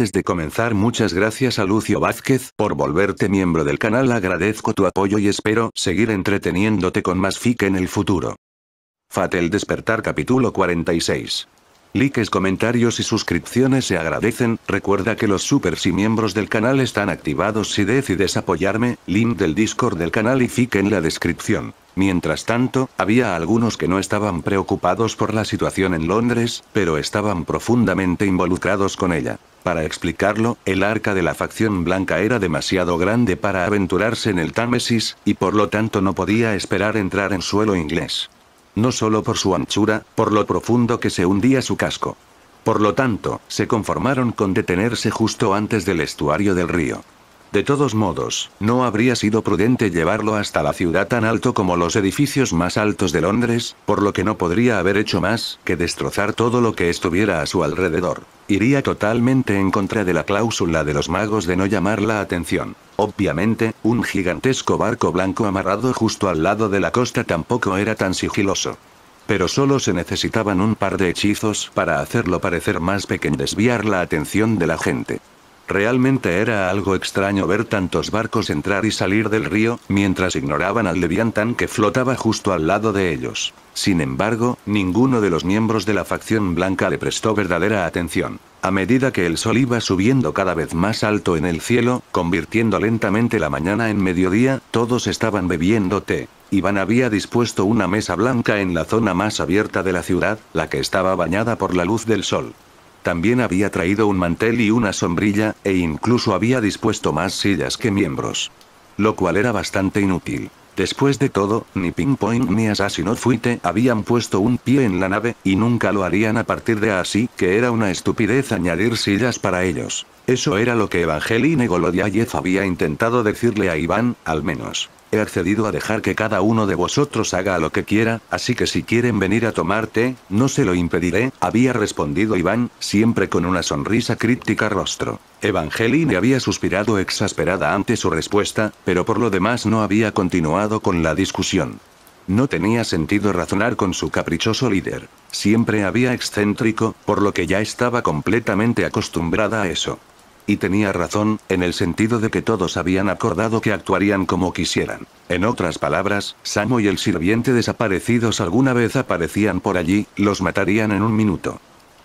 Antes de comenzar muchas gracias a Lucio Vázquez por volverte miembro del canal agradezco tu apoyo y espero seguir entreteniéndote con más fic en el futuro. Fatel Despertar capítulo 46 Likes, comentarios y suscripciones se agradecen, recuerda que los supers y miembros del canal están activados si decides apoyarme, link del Discord del canal y fic en la descripción. Mientras tanto, había algunos que no estaban preocupados por la situación en Londres, pero estaban profundamente involucrados con ella. Para explicarlo, el arca de la facción blanca era demasiado grande para aventurarse en el Támesis, y por lo tanto no podía esperar entrar en suelo inglés no solo por su anchura, por lo profundo que se hundía su casco. Por lo tanto, se conformaron con detenerse justo antes del estuario del río. De todos modos, no habría sido prudente llevarlo hasta la ciudad tan alto como los edificios más altos de Londres, por lo que no podría haber hecho más que destrozar todo lo que estuviera a su alrededor. Iría totalmente en contra de la cláusula de los magos de no llamar la atención. Obviamente, un gigantesco barco blanco amarrado justo al lado de la costa tampoco era tan sigiloso. Pero solo se necesitaban un par de hechizos para hacerlo parecer más pequeño y desviar la atención de la gente. Realmente era algo extraño ver tantos barcos entrar y salir del río, mientras ignoraban al Leviantan que flotaba justo al lado de ellos. Sin embargo, ninguno de los miembros de la facción blanca le prestó verdadera atención. A medida que el sol iba subiendo cada vez más alto en el cielo, convirtiendo lentamente la mañana en mediodía, todos estaban bebiendo té. Iván había dispuesto una mesa blanca en la zona más abierta de la ciudad, la que estaba bañada por la luz del sol. También había traído un mantel y una sombrilla, e incluso había dispuesto más sillas que miembros. Lo cual era bastante inútil. Después de todo, ni Ping Pinpoint ni Asasino Fuite habían puesto un pie en la nave, y nunca lo harían a partir de así que era una estupidez añadir sillas para ellos. Eso era lo que Evangeline Golodiayev había intentado decirle a Iván, al menos. He accedido a dejar que cada uno de vosotros haga lo que quiera, así que si quieren venir a tomar té, no se lo impediré, había respondido Iván, siempre con una sonrisa críptica rostro. Evangeline había suspirado exasperada ante su respuesta, pero por lo demás no había continuado con la discusión. No tenía sentido razonar con su caprichoso líder. Siempre había excéntrico, por lo que ya estaba completamente acostumbrada a eso. Y tenía razón, en el sentido de que todos habían acordado que actuarían como quisieran. En otras palabras, Samo y el sirviente desaparecidos alguna vez aparecían por allí, los matarían en un minuto.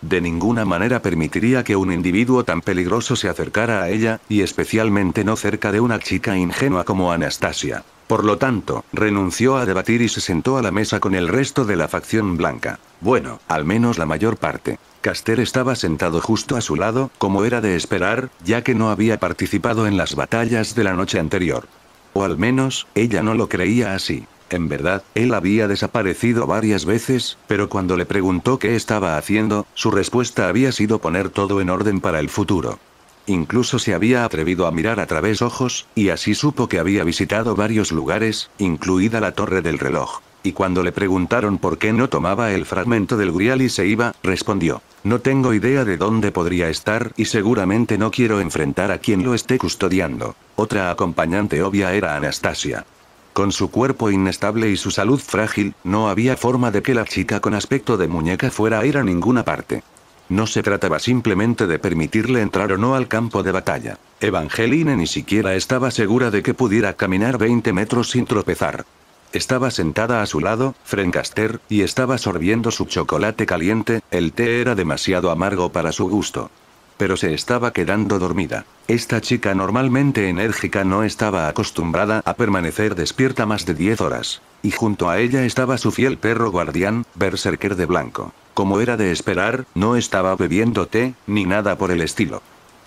De ninguna manera permitiría que un individuo tan peligroso se acercara a ella, y especialmente no cerca de una chica ingenua como Anastasia. Por lo tanto, renunció a debatir y se sentó a la mesa con el resto de la facción blanca. Bueno, al menos la mayor parte. Caster estaba sentado justo a su lado, como era de esperar, ya que no había participado en las batallas de la noche anterior. O al menos, ella no lo creía así. En verdad, él había desaparecido varias veces, pero cuando le preguntó qué estaba haciendo, su respuesta había sido poner todo en orden para el futuro. Incluso se había atrevido a mirar a través ojos, y así supo que había visitado varios lugares, incluida la torre del reloj. Y cuando le preguntaron por qué no tomaba el fragmento del grial y se iba, respondió, no tengo idea de dónde podría estar y seguramente no quiero enfrentar a quien lo esté custodiando. Otra acompañante obvia era Anastasia. Con su cuerpo inestable y su salud frágil, no había forma de que la chica con aspecto de muñeca fuera a ir a ninguna parte. No se trataba simplemente de permitirle entrar o no al campo de batalla. Evangeline ni siquiera estaba segura de que pudiera caminar 20 metros sin tropezar. Estaba sentada a su lado, Frencaster, y estaba sorbiendo su chocolate caliente, el té era demasiado amargo para su gusto pero se estaba quedando dormida. Esta chica normalmente enérgica no estaba acostumbrada a permanecer despierta más de 10 horas. Y junto a ella estaba su fiel perro guardián, Berserker de Blanco. Como era de esperar, no estaba bebiendo té, ni nada por el estilo.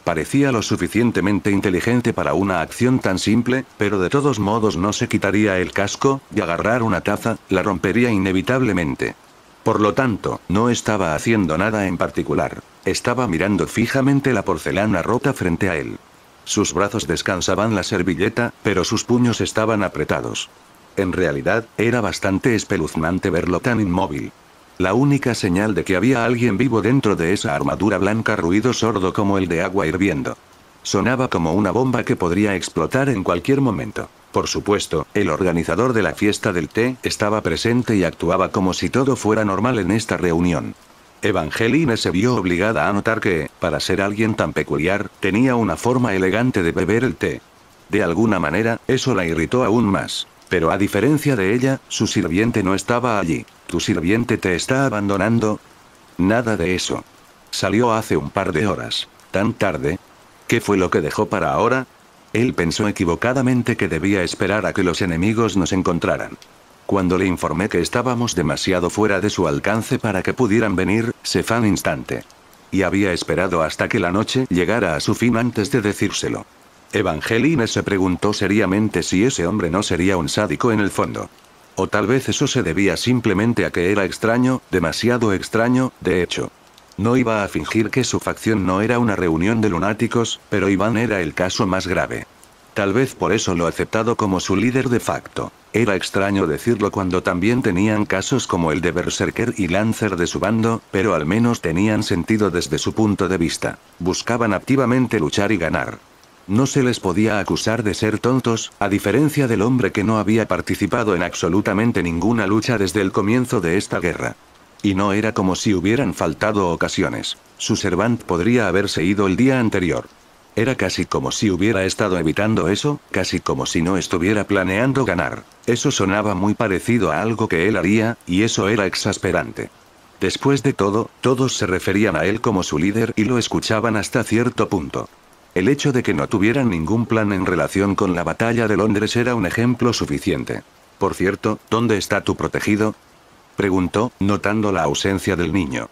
Parecía lo suficientemente inteligente para una acción tan simple, pero de todos modos no se quitaría el casco, y agarrar una taza, la rompería inevitablemente. Por lo tanto, no estaba haciendo nada en particular. Estaba mirando fijamente la porcelana rota frente a él. Sus brazos descansaban la servilleta, pero sus puños estaban apretados. En realidad, era bastante espeluznante verlo tan inmóvil. La única señal de que había alguien vivo dentro de esa armadura blanca ruido sordo como el de agua hirviendo. Sonaba como una bomba que podría explotar en cualquier momento. Por supuesto, el organizador de la fiesta del té estaba presente y actuaba como si todo fuera normal en esta reunión. Evangeline se vio obligada a notar que, para ser alguien tan peculiar, tenía una forma elegante de beber el té. De alguna manera, eso la irritó aún más. Pero a diferencia de ella, su sirviente no estaba allí. ¿Tu sirviente te está abandonando? Nada de eso. Salió hace un par de horas. Tan tarde. ¿Qué fue lo que dejó para ahora? Él pensó equivocadamente que debía esperar a que los enemigos nos encontraran. Cuando le informé que estábamos demasiado fuera de su alcance para que pudieran venir, se fue al instante. Y había esperado hasta que la noche llegara a su fin antes de decírselo. Evangeline se preguntó seriamente si ese hombre no sería un sádico en el fondo. O tal vez eso se debía simplemente a que era extraño, demasiado extraño, de hecho. No iba a fingir que su facción no era una reunión de lunáticos, pero Iván era el caso más grave. Tal vez por eso lo aceptado como su líder de facto. Era extraño decirlo cuando también tenían casos como el de Berserker y Lancer de su bando, pero al menos tenían sentido desde su punto de vista. Buscaban activamente luchar y ganar. No se les podía acusar de ser tontos, a diferencia del hombre que no había participado en absolutamente ninguna lucha desde el comienzo de esta guerra. Y no era como si hubieran faltado ocasiones. Su servant podría haberse ido el día anterior. Era casi como si hubiera estado evitando eso, casi como si no estuviera planeando ganar. Eso sonaba muy parecido a algo que él haría, y eso era exasperante. Después de todo, todos se referían a él como su líder y lo escuchaban hasta cierto punto. El hecho de que no tuvieran ningún plan en relación con la batalla de Londres era un ejemplo suficiente. Por cierto, ¿dónde está tu protegido? preguntó, notando la ausencia del niño.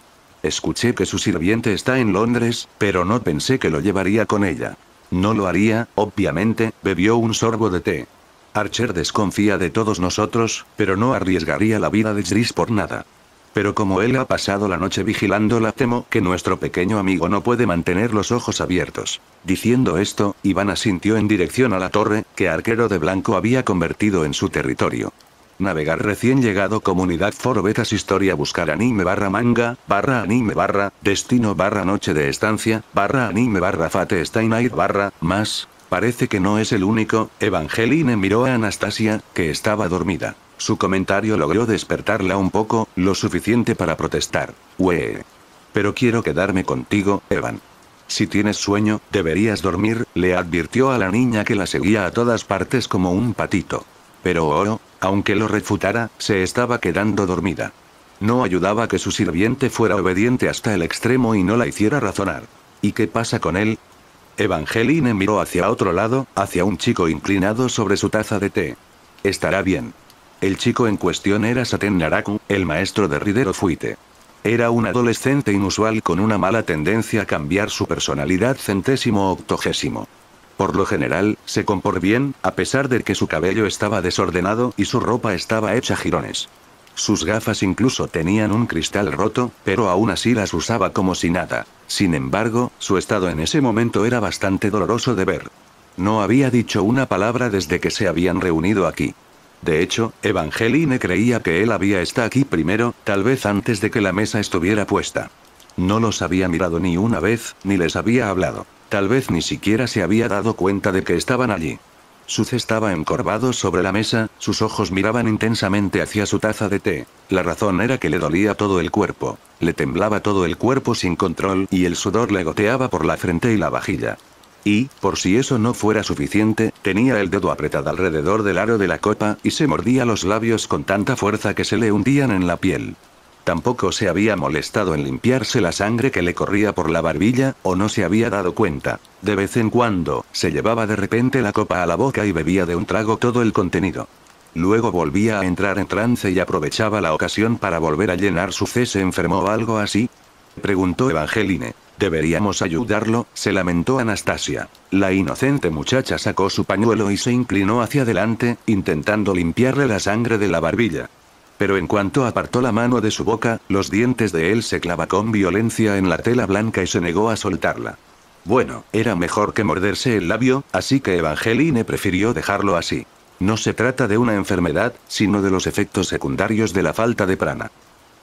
Escuché que su sirviente está en Londres, pero no pensé que lo llevaría con ella. No lo haría, obviamente, bebió un sorbo de té. Archer desconfía de todos nosotros, pero no arriesgaría la vida de Gris por nada. Pero como él ha pasado la noche vigilándola, temo que nuestro pequeño amigo no puede mantener los ojos abiertos. Diciendo esto, Iván asintió en dirección a la torre, que Arquero de Blanco había convertido en su territorio. Navegar recién llegado comunidad foro historia buscar anime barra manga, barra anime barra, destino barra noche de estancia, barra anime barra fate stay night barra, más, parece que no es el único, Evangeline miró a Anastasia, que estaba dormida. Su comentario logró despertarla un poco, lo suficiente para protestar. Pero quiero quedarme contigo, Evan. Si tienes sueño, deberías dormir, le advirtió a la niña que la seguía a todas partes como un patito. Pero Oro, oh, aunque lo refutara, se estaba quedando dormida. No ayudaba que su sirviente fuera obediente hasta el extremo y no la hiciera razonar. ¿Y qué pasa con él? Evangeline miró hacia otro lado, hacia un chico inclinado sobre su taza de té. Estará bien. El chico en cuestión era Saten Naraku, el maestro de Ridero Fuite. Era un adolescente inusual con una mala tendencia a cambiar su personalidad centésimo octogésimo. Por lo general, se compor bien, a pesar de que su cabello estaba desordenado y su ropa estaba hecha jirones. Sus gafas incluso tenían un cristal roto, pero aún así las usaba como si nada. Sin embargo, su estado en ese momento era bastante doloroso de ver. No había dicho una palabra desde que se habían reunido aquí. De hecho, Evangeline creía que él había estado aquí primero, tal vez antes de que la mesa estuviera puesta. No los había mirado ni una vez, ni les había hablado. Tal vez ni siquiera se había dado cuenta de que estaban allí. Suz estaba encorvado sobre la mesa, sus ojos miraban intensamente hacia su taza de té. La razón era que le dolía todo el cuerpo. Le temblaba todo el cuerpo sin control y el sudor le goteaba por la frente y la vajilla. Y, por si eso no fuera suficiente, tenía el dedo apretado alrededor del aro de la copa y se mordía los labios con tanta fuerza que se le hundían en la piel. Tampoco se había molestado en limpiarse la sangre que le corría por la barbilla, o no se había dado cuenta. De vez en cuando, se llevaba de repente la copa a la boca y bebía de un trago todo el contenido. Luego volvía a entrar en trance y aprovechaba la ocasión para volver a llenar su cese enfermo enfermó o algo así? Preguntó Evangeline. Deberíamos ayudarlo, se lamentó Anastasia. La inocente muchacha sacó su pañuelo y se inclinó hacia adelante, intentando limpiarle la sangre de la barbilla. Pero en cuanto apartó la mano de su boca, los dientes de él se clava con violencia en la tela blanca y se negó a soltarla. Bueno, era mejor que morderse el labio, así que Evangeline prefirió dejarlo así. No se trata de una enfermedad, sino de los efectos secundarios de la falta de prana.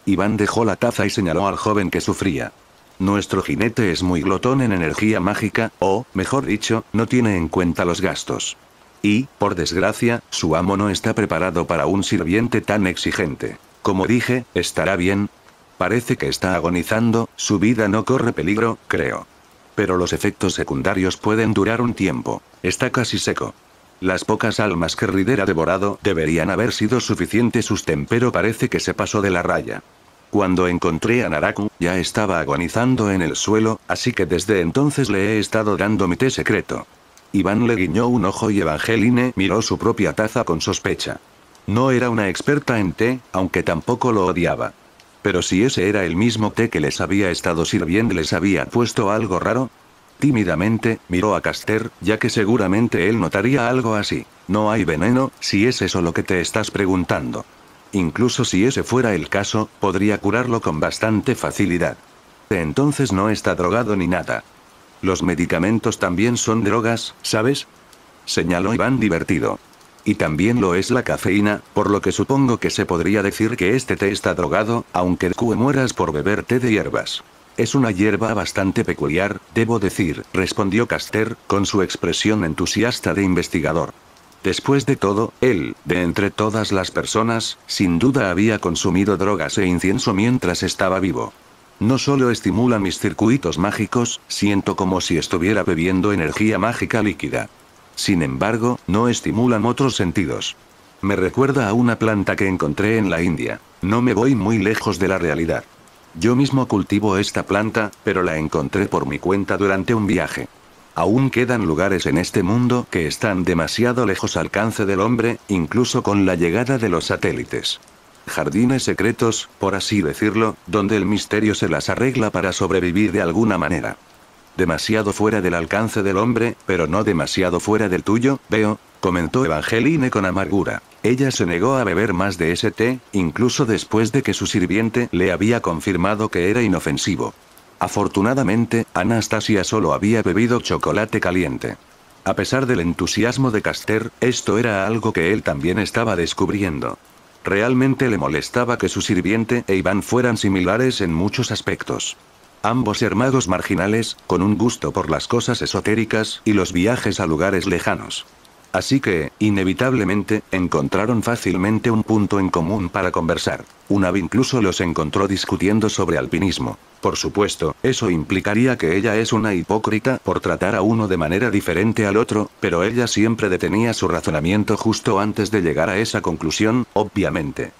Iván dejó la taza y señaló al joven que sufría. Nuestro jinete es muy glotón en energía mágica, o, mejor dicho, no tiene en cuenta los gastos y, por desgracia, su amo no está preparado para un sirviente tan exigente. Como dije, estará bien. Parece que está agonizando, su vida no corre peligro, creo. Pero los efectos secundarios pueden durar un tiempo. Está casi seco. Las pocas almas que Rider ha devorado deberían haber sido suficientes. usted, pero parece que se pasó de la raya. Cuando encontré a Naraku, ya estaba agonizando en el suelo, así que desde entonces le he estado dando mi té secreto. Iván le guiñó un ojo y Evangeline miró su propia taza con sospecha. No era una experta en té, aunque tampoco lo odiaba. Pero si ese era el mismo té que les había estado sirviendo, les había puesto algo raro. Tímidamente, miró a Caster, ya que seguramente él notaría algo así. No hay veneno, si es eso lo que te estás preguntando. Incluso si ese fuera el caso, podría curarlo con bastante facilidad. Entonces no está drogado ni nada. Los medicamentos también son drogas, ¿sabes? Señaló Iván divertido. Y también lo es la cafeína, por lo que supongo que se podría decir que este té está drogado, aunque tú mueras por beber té de hierbas. Es una hierba bastante peculiar, debo decir, respondió Caster, con su expresión entusiasta de investigador. Después de todo, él, de entre todas las personas, sin duda había consumido drogas e incienso mientras estaba vivo. No solo estimula mis circuitos mágicos, siento como si estuviera bebiendo energía mágica líquida. Sin embargo, no estimulan otros sentidos. Me recuerda a una planta que encontré en la India. No me voy muy lejos de la realidad. Yo mismo cultivo esta planta, pero la encontré por mi cuenta durante un viaje. Aún quedan lugares en este mundo que están demasiado lejos al alcance del hombre, incluso con la llegada de los satélites jardines secretos, por así decirlo, donde el misterio se las arregla para sobrevivir de alguna manera. Demasiado fuera del alcance del hombre, pero no demasiado fuera del tuyo, veo, comentó Evangeline con amargura. Ella se negó a beber más de ese té, incluso después de que su sirviente le había confirmado que era inofensivo. Afortunadamente, Anastasia solo había bebido chocolate caliente. A pesar del entusiasmo de Caster, esto era algo que él también estaba descubriendo. Realmente le molestaba que su sirviente e Iván fueran similares en muchos aspectos. Ambos hermanos marginales, con un gusto por las cosas esotéricas y los viajes a lugares lejanos. Así que, inevitablemente, encontraron fácilmente un punto en común para conversar. Unab incluso los encontró discutiendo sobre alpinismo. Por supuesto, eso implicaría que ella es una hipócrita por tratar a uno de manera diferente al otro, pero ella siempre detenía su razonamiento justo antes de llegar a esa conclusión, obviamente.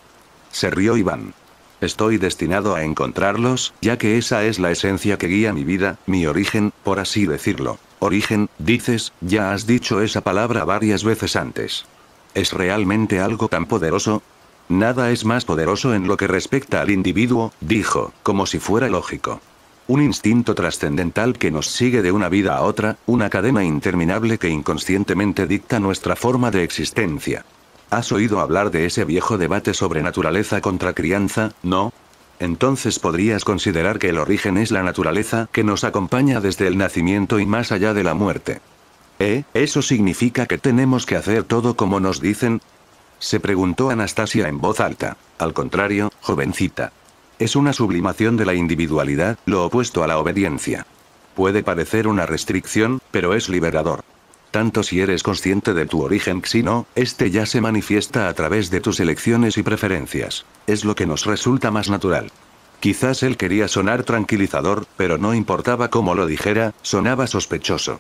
Se rió Iván. Estoy destinado a encontrarlos, ya que esa es la esencia que guía mi vida, mi origen, por así decirlo. Origen, dices, ya has dicho esa palabra varias veces antes. ¿Es realmente algo tan poderoso? Nada es más poderoso en lo que respecta al individuo, dijo, como si fuera lógico. Un instinto trascendental que nos sigue de una vida a otra, una cadena interminable que inconscientemente dicta nuestra forma de existencia. ¿Has oído hablar de ese viejo debate sobre naturaleza contra crianza, no? entonces podrías considerar que el origen es la naturaleza que nos acompaña desde el nacimiento y más allá de la muerte. ¿Eh? ¿Eso significa que tenemos que hacer todo como nos dicen? Se preguntó Anastasia en voz alta. Al contrario, jovencita. Es una sublimación de la individualidad, lo opuesto a la obediencia. Puede parecer una restricción, pero es liberador tanto si eres consciente de tu origen que si no, este ya se manifiesta a través de tus elecciones y preferencias. Es lo que nos resulta más natural. Quizás él quería sonar tranquilizador, pero no importaba cómo lo dijera, sonaba sospechoso.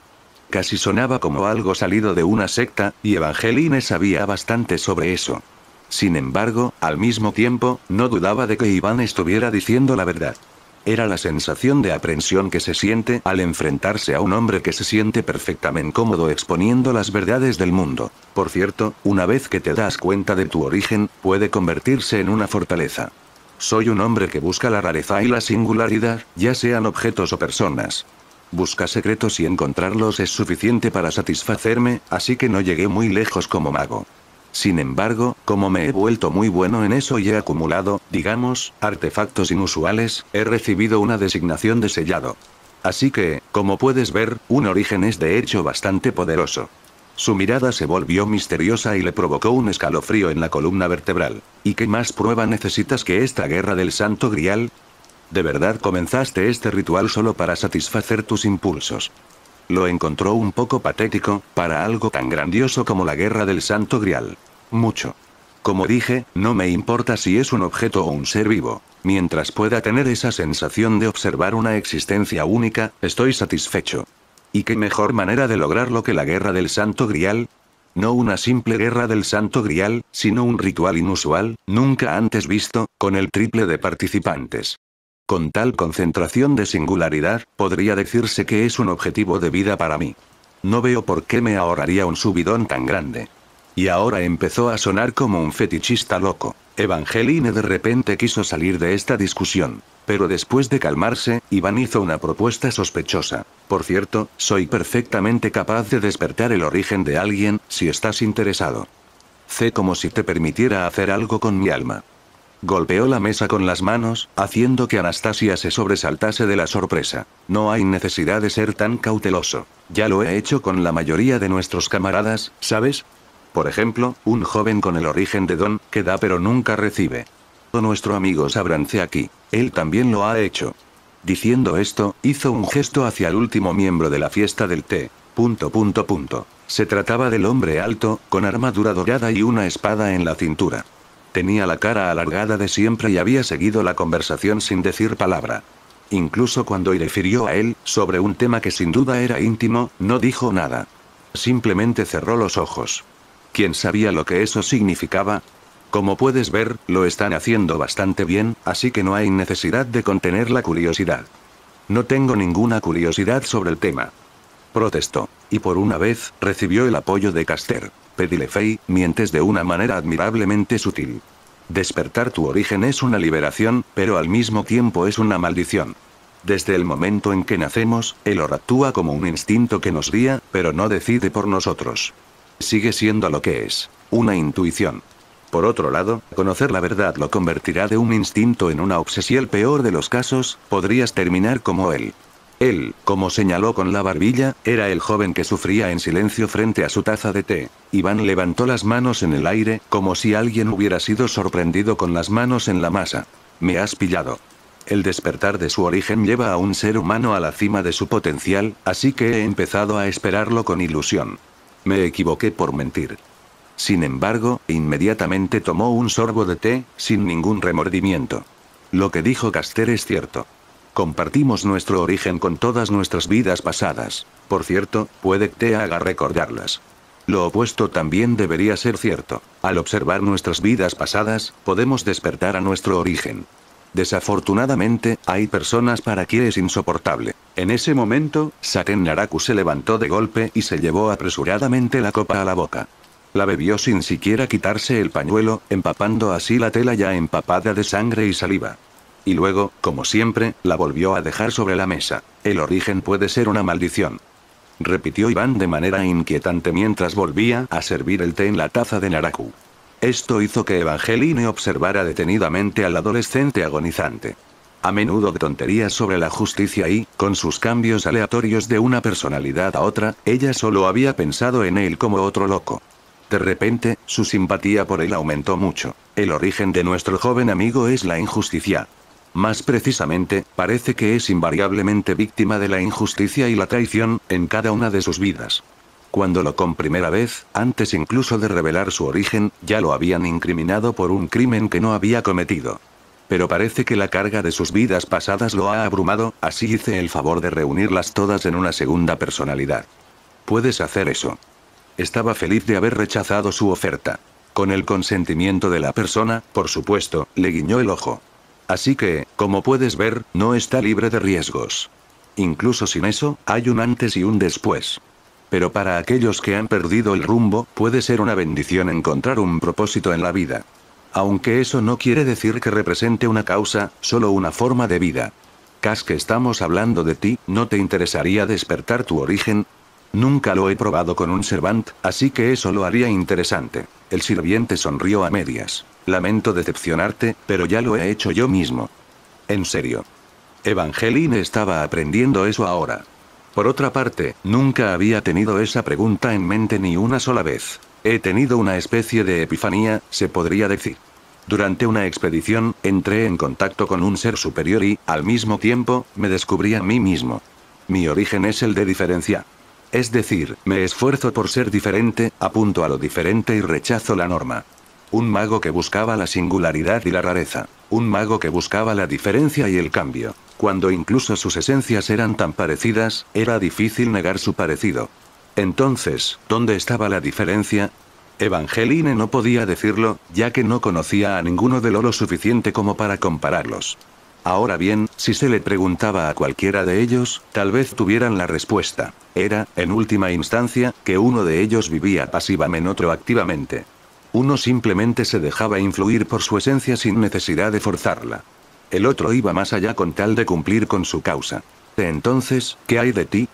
Casi sonaba como algo salido de una secta, y Evangeline sabía bastante sobre eso. Sin embargo, al mismo tiempo, no dudaba de que Iván estuviera diciendo la verdad. Era la sensación de aprensión que se siente al enfrentarse a un hombre que se siente perfectamente cómodo exponiendo las verdades del mundo. Por cierto, una vez que te das cuenta de tu origen, puede convertirse en una fortaleza. Soy un hombre que busca la rareza y la singularidad, ya sean objetos o personas. Busca secretos y encontrarlos es suficiente para satisfacerme, así que no llegué muy lejos como mago. Sin embargo, como me he vuelto muy bueno en eso y he acumulado, digamos, artefactos inusuales, he recibido una designación de sellado. Así que, como puedes ver, un origen es de hecho bastante poderoso. Su mirada se volvió misteriosa y le provocó un escalofrío en la columna vertebral. ¿Y qué más prueba necesitas que esta guerra del santo grial? ¿De verdad comenzaste este ritual solo para satisfacer tus impulsos? Lo encontró un poco patético, para algo tan grandioso como la guerra del Santo Grial. Mucho. Como dije, no me importa si es un objeto o un ser vivo. Mientras pueda tener esa sensación de observar una existencia única, estoy satisfecho. ¿Y qué mejor manera de lograrlo que la guerra del Santo Grial? No una simple guerra del Santo Grial, sino un ritual inusual, nunca antes visto, con el triple de participantes con tal concentración de singularidad, podría decirse que es un objetivo de vida para mí. No veo por qué me ahorraría un subidón tan grande. Y ahora empezó a sonar como un fetichista loco. Evangeline de repente quiso salir de esta discusión. Pero después de calmarse, Iván hizo una propuesta sospechosa. Por cierto, soy perfectamente capaz de despertar el origen de alguien, si estás interesado. C como si te permitiera hacer algo con mi alma. Golpeó la mesa con las manos, haciendo que Anastasia se sobresaltase de la sorpresa. No hay necesidad de ser tan cauteloso. Ya lo he hecho con la mayoría de nuestros camaradas, ¿sabes? Por ejemplo, un joven con el origen de don, que da pero nunca recibe. O nuestro amigo Sabrance aquí. Él también lo ha hecho. Diciendo esto, hizo un gesto hacia el último miembro de la fiesta del té. Punto punto punto. Se trataba del hombre alto, con armadura dorada y una espada en la cintura. Tenía la cara alargada de siempre y había seguido la conversación sin decir palabra. Incluso cuando refirió a él, sobre un tema que sin duda era íntimo, no dijo nada. Simplemente cerró los ojos. ¿Quién sabía lo que eso significaba? Como puedes ver, lo están haciendo bastante bien, así que no hay necesidad de contener la curiosidad. No tengo ninguna curiosidad sobre el tema. Protestó. Y por una vez, recibió el apoyo de Caster. Pedile Fey, mientes de una manera admirablemente sutil. Despertar tu origen es una liberación, pero al mismo tiempo es una maldición. Desde el momento en que nacemos, el or actúa como un instinto que nos guía, pero no decide por nosotros. Sigue siendo lo que es, una intuición. Por otro lado, conocer la verdad lo convertirá de un instinto en una obsesión. Y el peor de los casos, podrías terminar como él. Él, como señaló con la barbilla, era el joven que sufría en silencio frente a su taza de té. Iván levantó las manos en el aire, como si alguien hubiera sido sorprendido con las manos en la masa. Me has pillado. El despertar de su origen lleva a un ser humano a la cima de su potencial, así que he empezado a esperarlo con ilusión. Me equivoqué por mentir. Sin embargo, inmediatamente tomó un sorbo de té, sin ningún remordimiento. Lo que dijo Caster es cierto. Compartimos nuestro origen con todas nuestras vidas pasadas. Por cierto, puede que te haga recordarlas. Lo opuesto también debería ser cierto. Al observar nuestras vidas pasadas, podemos despertar a nuestro origen. Desafortunadamente, hay personas para quien es insoportable. En ese momento, Saten Naraku se levantó de golpe y se llevó apresuradamente la copa a la boca. La bebió sin siquiera quitarse el pañuelo, empapando así la tela ya empapada de sangre y saliva y luego, como siempre, la volvió a dejar sobre la mesa. El origen puede ser una maldición. Repitió Iván de manera inquietante mientras volvía a servir el té en la taza de Naraku. Esto hizo que Evangeline observara detenidamente al adolescente agonizante. A menudo de tonterías sobre la justicia y, con sus cambios aleatorios de una personalidad a otra, ella solo había pensado en él como otro loco. De repente, su simpatía por él aumentó mucho. El origen de nuestro joven amigo es la injusticia. Más precisamente, parece que es invariablemente víctima de la injusticia y la traición, en cada una de sus vidas. Cuando lo con primera vez, antes incluso de revelar su origen, ya lo habían incriminado por un crimen que no había cometido. Pero parece que la carga de sus vidas pasadas lo ha abrumado, así hice el favor de reunirlas todas en una segunda personalidad. Puedes hacer eso. Estaba feliz de haber rechazado su oferta. Con el consentimiento de la persona, por supuesto, le guiñó el ojo. Así que, como puedes ver, no está libre de riesgos. Incluso sin eso, hay un antes y un después. Pero para aquellos que han perdido el rumbo, puede ser una bendición encontrar un propósito en la vida. Aunque eso no quiere decir que represente una causa, solo una forma de vida. Cas que estamos hablando de ti, ¿no te interesaría despertar tu origen? Nunca lo he probado con un servant, así que eso lo haría interesante. El sirviente sonrió a medias. Lamento decepcionarte, pero ya lo he hecho yo mismo. En serio. Evangeline estaba aprendiendo eso ahora. Por otra parte, nunca había tenido esa pregunta en mente ni una sola vez. He tenido una especie de epifanía, se podría decir. Durante una expedición, entré en contacto con un ser superior y, al mismo tiempo, me descubrí a mí mismo. Mi origen es el de diferencia. Es decir, me esfuerzo por ser diferente, apunto a lo diferente y rechazo la norma. Un mago que buscaba la singularidad y la rareza. Un mago que buscaba la diferencia y el cambio. Cuando incluso sus esencias eran tan parecidas, era difícil negar su parecido. Entonces, ¿dónde estaba la diferencia? Evangeline no podía decirlo, ya que no conocía a ninguno de los lo suficiente como para compararlos. Ahora bien, si se le preguntaba a cualquiera de ellos, tal vez tuvieran la respuesta. Era, en última instancia, que uno de ellos vivía pasivamente, otro activamente. Uno simplemente se dejaba influir por su esencia sin necesidad de forzarla. El otro iba más allá con tal de cumplir con su causa. Entonces, ¿qué hay de ti?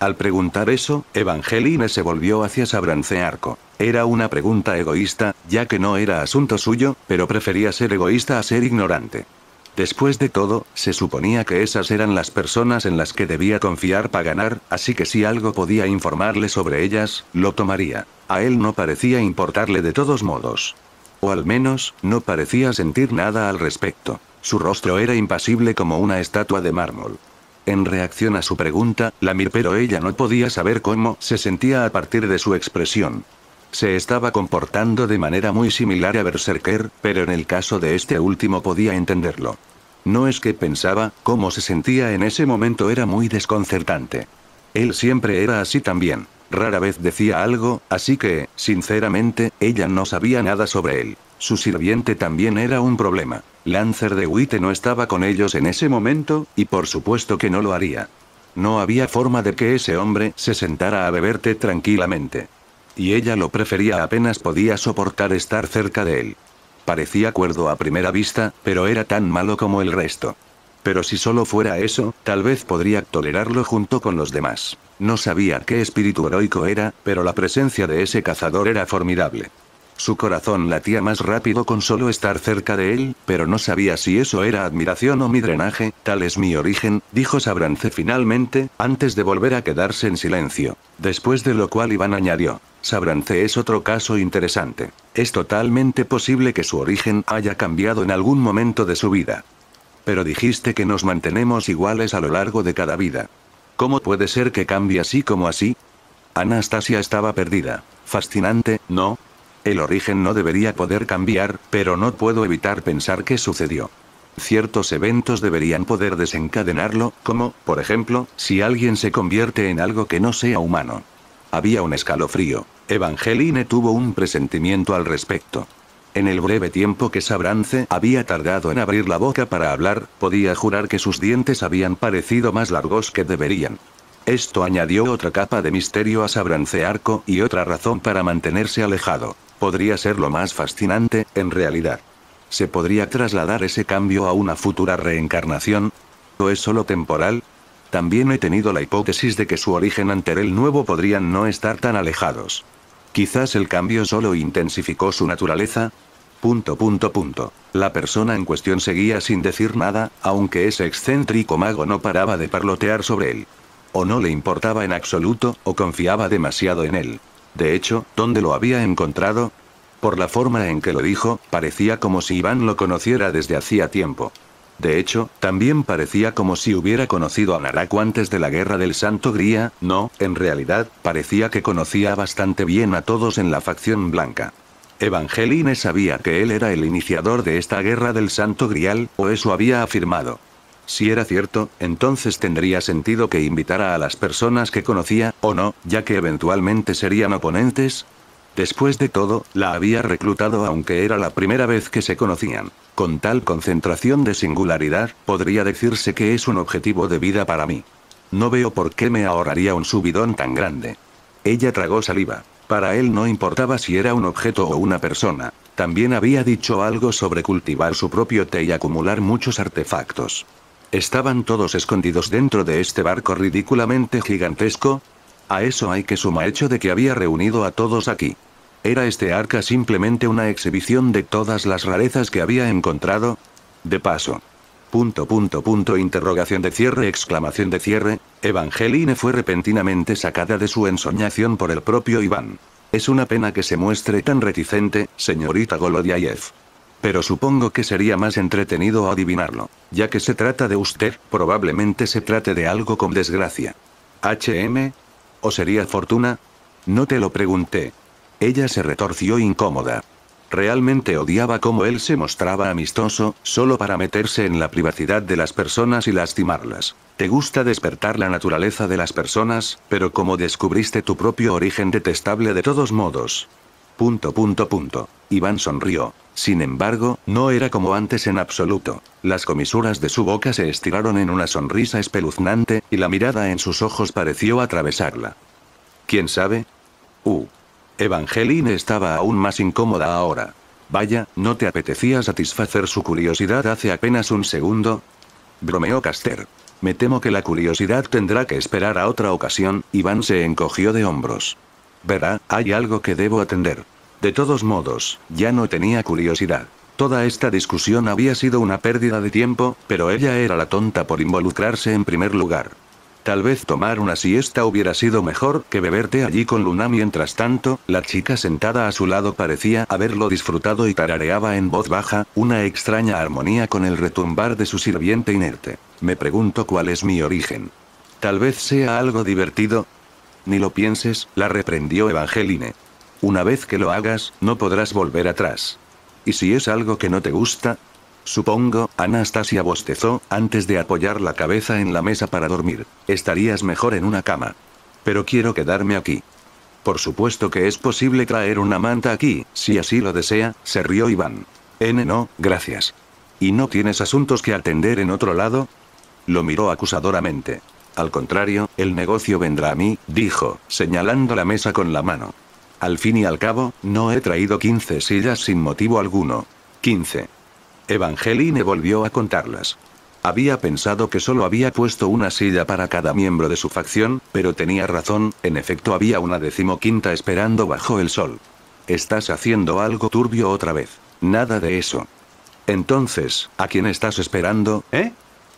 Al preguntar eso, Evangeline se volvió hacia Sabrancearco. Era una pregunta egoísta, ya que no era asunto suyo, pero prefería ser egoísta a ser ignorante. Después de todo, se suponía que esas eran las personas en las que debía confiar para ganar, así que si algo podía informarle sobre ellas, lo tomaría. A él no parecía importarle de todos modos. O al menos, no parecía sentir nada al respecto. Su rostro era impasible como una estatua de mármol. En reacción a su pregunta, la mir pero ella no podía saber cómo se sentía a partir de su expresión se estaba comportando de manera muy similar a Berserker, pero en el caso de este último podía entenderlo. No es que pensaba, cómo se sentía en ese momento era muy desconcertante. Él siempre era así también. Rara vez decía algo, así que, sinceramente, ella no sabía nada sobre él. Su sirviente también era un problema. Lancer de Witte no estaba con ellos en ese momento, y por supuesto que no lo haría. No había forma de que ese hombre se sentara a beberte tranquilamente y ella lo prefería apenas podía soportar estar cerca de él. Parecía cuerdo a primera vista, pero era tan malo como el resto. Pero si solo fuera eso, tal vez podría tolerarlo junto con los demás. No sabía qué espíritu heroico era, pero la presencia de ese cazador era formidable. Su corazón latía más rápido con solo estar cerca de él, pero no sabía si eso era admiración o mi drenaje, tal es mi origen, dijo Sabrance finalmente, antes de volver a quedarse en silencio. Después de lo cual Iván añadió. Sabrance es otro caso interesante. Es totalmente posible que su origen haya cambiado en algún momento de su vida. Pero dijiste que nos mantenemos iguales a lo largo de cada vida. ¿Cómo puede ser que cambie así como así? Anastasia estaba perdida. Fascinante, ¿no? El origen no debería poder cambiar, pero no puedo evitar pensar qué sucedió. Ciertos eventos deberían poder desencadenarlo, como, por ejemplo, si alguien se convierte en algo que no sea humano. Había un escalofrío. Evangeline tuvo un presentimiento al respecto. En el breve tiempo que Sabrance había tardado en abrir la boca para hablar, podía jurar que sus dientes habían parecido más largos que deberían. Esto añadió otra capa de misterio a Sabrance Arco y otra razón para mantenerse alejado. Podría ser lo más fascinante, en realidad. ¿Se podría trasladar ese cambio a una futura reencarnación? ¿O es solo temporal? También he tenido la hipótesis de que su origen ante el nuevo podrían no estar tan alejados. Quizás el cambio solo intensificó su naturaleza. Punto punto punto. La persona en cuestión seguía sin decir nada, aunque ese excéntrico mago no paraba de parlotear sobre él. O no le importaba en absoluto, o confiaba demasiado en él. De hecho, ¿dónde lo había encontrado? Por la forma en que lo dijo, parecía como si Iván lo conociera desde hacía tiempo. De hecho, también parecía como si hubiera conocido a Naraku antes de la guerra del Santo Grial. no, en realidad, parecía que conocía bastante bien a todos en la facción blanca. Evangeline sabía que él era el iniciador de esta guerra del Santo Grial, o eso había afirmado. Si era cierto, entonces tendría sentido que invitara a las personas que conocía, o no, ya que eventualmente serían oponentes, Después de todo, la había reclutado aunque era la primera vez que se conocían. Con tal concentración de singularidad, podría decirse que es un objetivo de vida para mí. No veo por qué me ahorraría un subidón tan grande. Ella tragó saliva. Para él no importaba si era un objeto o una persona. También había dicho algo sobre cultivar su propio té y acumular muchos artefactos. ¿Estaban todos escondidos dentro de este barco ridículamente gigantesco? A eso hay que suma hecho de que había reunido a todos aquí. ¿Era este arca simplemente una exhibición de todas las rarezas que había encontrado? De paso. Punto punto punto interrogación de cierre exclamación de cierre, Evangeline fue repentinamente sacada de su ensoñación por el propio Iván. Es una pena que se muestre tan reticente, señorita golodiaev Pero supongo que sería más entretenido adivinarlo. Ya que se trata de usted, probablemente se trate de algo con desgracia. ¿HM? ¿O sería fortuna? No te lo pregunté. Ella se retorció incómoda. Realmente odiaba cómo él se mostraba amistoso, solo para meterse en la privacidad de las personas y lastimarlas. Te gusta despertar la naturaleza de las personas, pero como descubriste tu propio origen detestable de todos modos. Punto punto punto. Iván sonrió. Sin embargo, no era como antes en absoluto. Las comisuras de su boca se estiraron en una sonrisa espeluznante, y la mirada en sus ojos pareció atravesarla. ¿Quién sabe? Uh, Evangeline estaba aún más incómoda ahora. Vaya, ¿no te apetecía satisfacer su curiosidad hace apenas un segundo? Bromeó Caster. Me temo que la curiosidad tendrá que esperar a otra ocasión, Iván se encogió de hombros. Verá, hay algo que debo atender. De todos modos, ya no tenía curiosidad. Toda esta discusión había sido una pérdida de tiempo, pero ella era la tonta por involucrarse en primer lugar. Tal vez tomar una siesta hubiera sido mejor que beberte allí con Luna. Mientras tanto, la chica sentada a su lado parecía haberlo disfrutado y tarareaba en voz baja, una extraña armonía con el retumbar de su sirviente inerte. Me pregunto cuál es mi origen. Tal vez sea algo divertido. Ni lo pienses, la reprendió Evangeline. Una vez que lo hagas, no podrás volver atrás. Y si es algo que no te gusta, Supongo, Anastasia bostezó, antes de apoyar la cabeza en la mesa para dormir. Estarías mejor en una cama. Pero quiero quedarme aquí. Por supuesto que es posible traer una manta aquí, si así lo desea, se rió Iván. N no, gracias. ¿Y no tienes asuntos que atender en otro lado? Lo miró acusadoramente. Al contrario, el negocio vendrá a mí, dijo, señalando la mesa con la mano. Al fin y al cabo, no he traído 15 sillas sin motivo alguno. 15. Evangeline volvió a contarlas. Había pensado que solo había puesto una silla para cada miembro de su facción, pero tenía razón, en efecto había una decimoquinta esperando bajo el sol. Estás haciendo algo turbio otra vez. Nada de eso. Entonces, ¿a quién estás esperando, eh?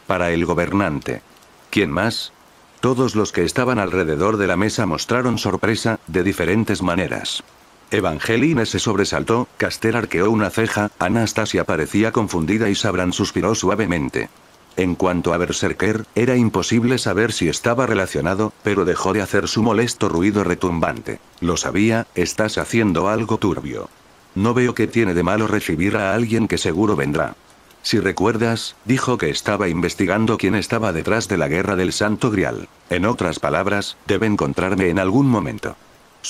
Para el gobernante. ¿Quién más? Todos los que estaban alrededor de la mesa mostraron sorpresa, de diferentes maneras. Evangeline se sobresaltó, Caster arqueó una ceja, Anastasia parecía confundida y Sabran suspiró suavemente. En cuanto a Berserker, era imposible saber si estaba relacionado, pero dejó de hacer su molesto ruido retumbante. Lo sabía, estás haciendo algo turbio. No veo que tiene de malo recibir a alguien que seguro vendrá. Si recuerdas, dijo que estaba investigando quién estaba detrás de la guerra del Santo Grial. En otras palabras, debe encontrarme en algún momento.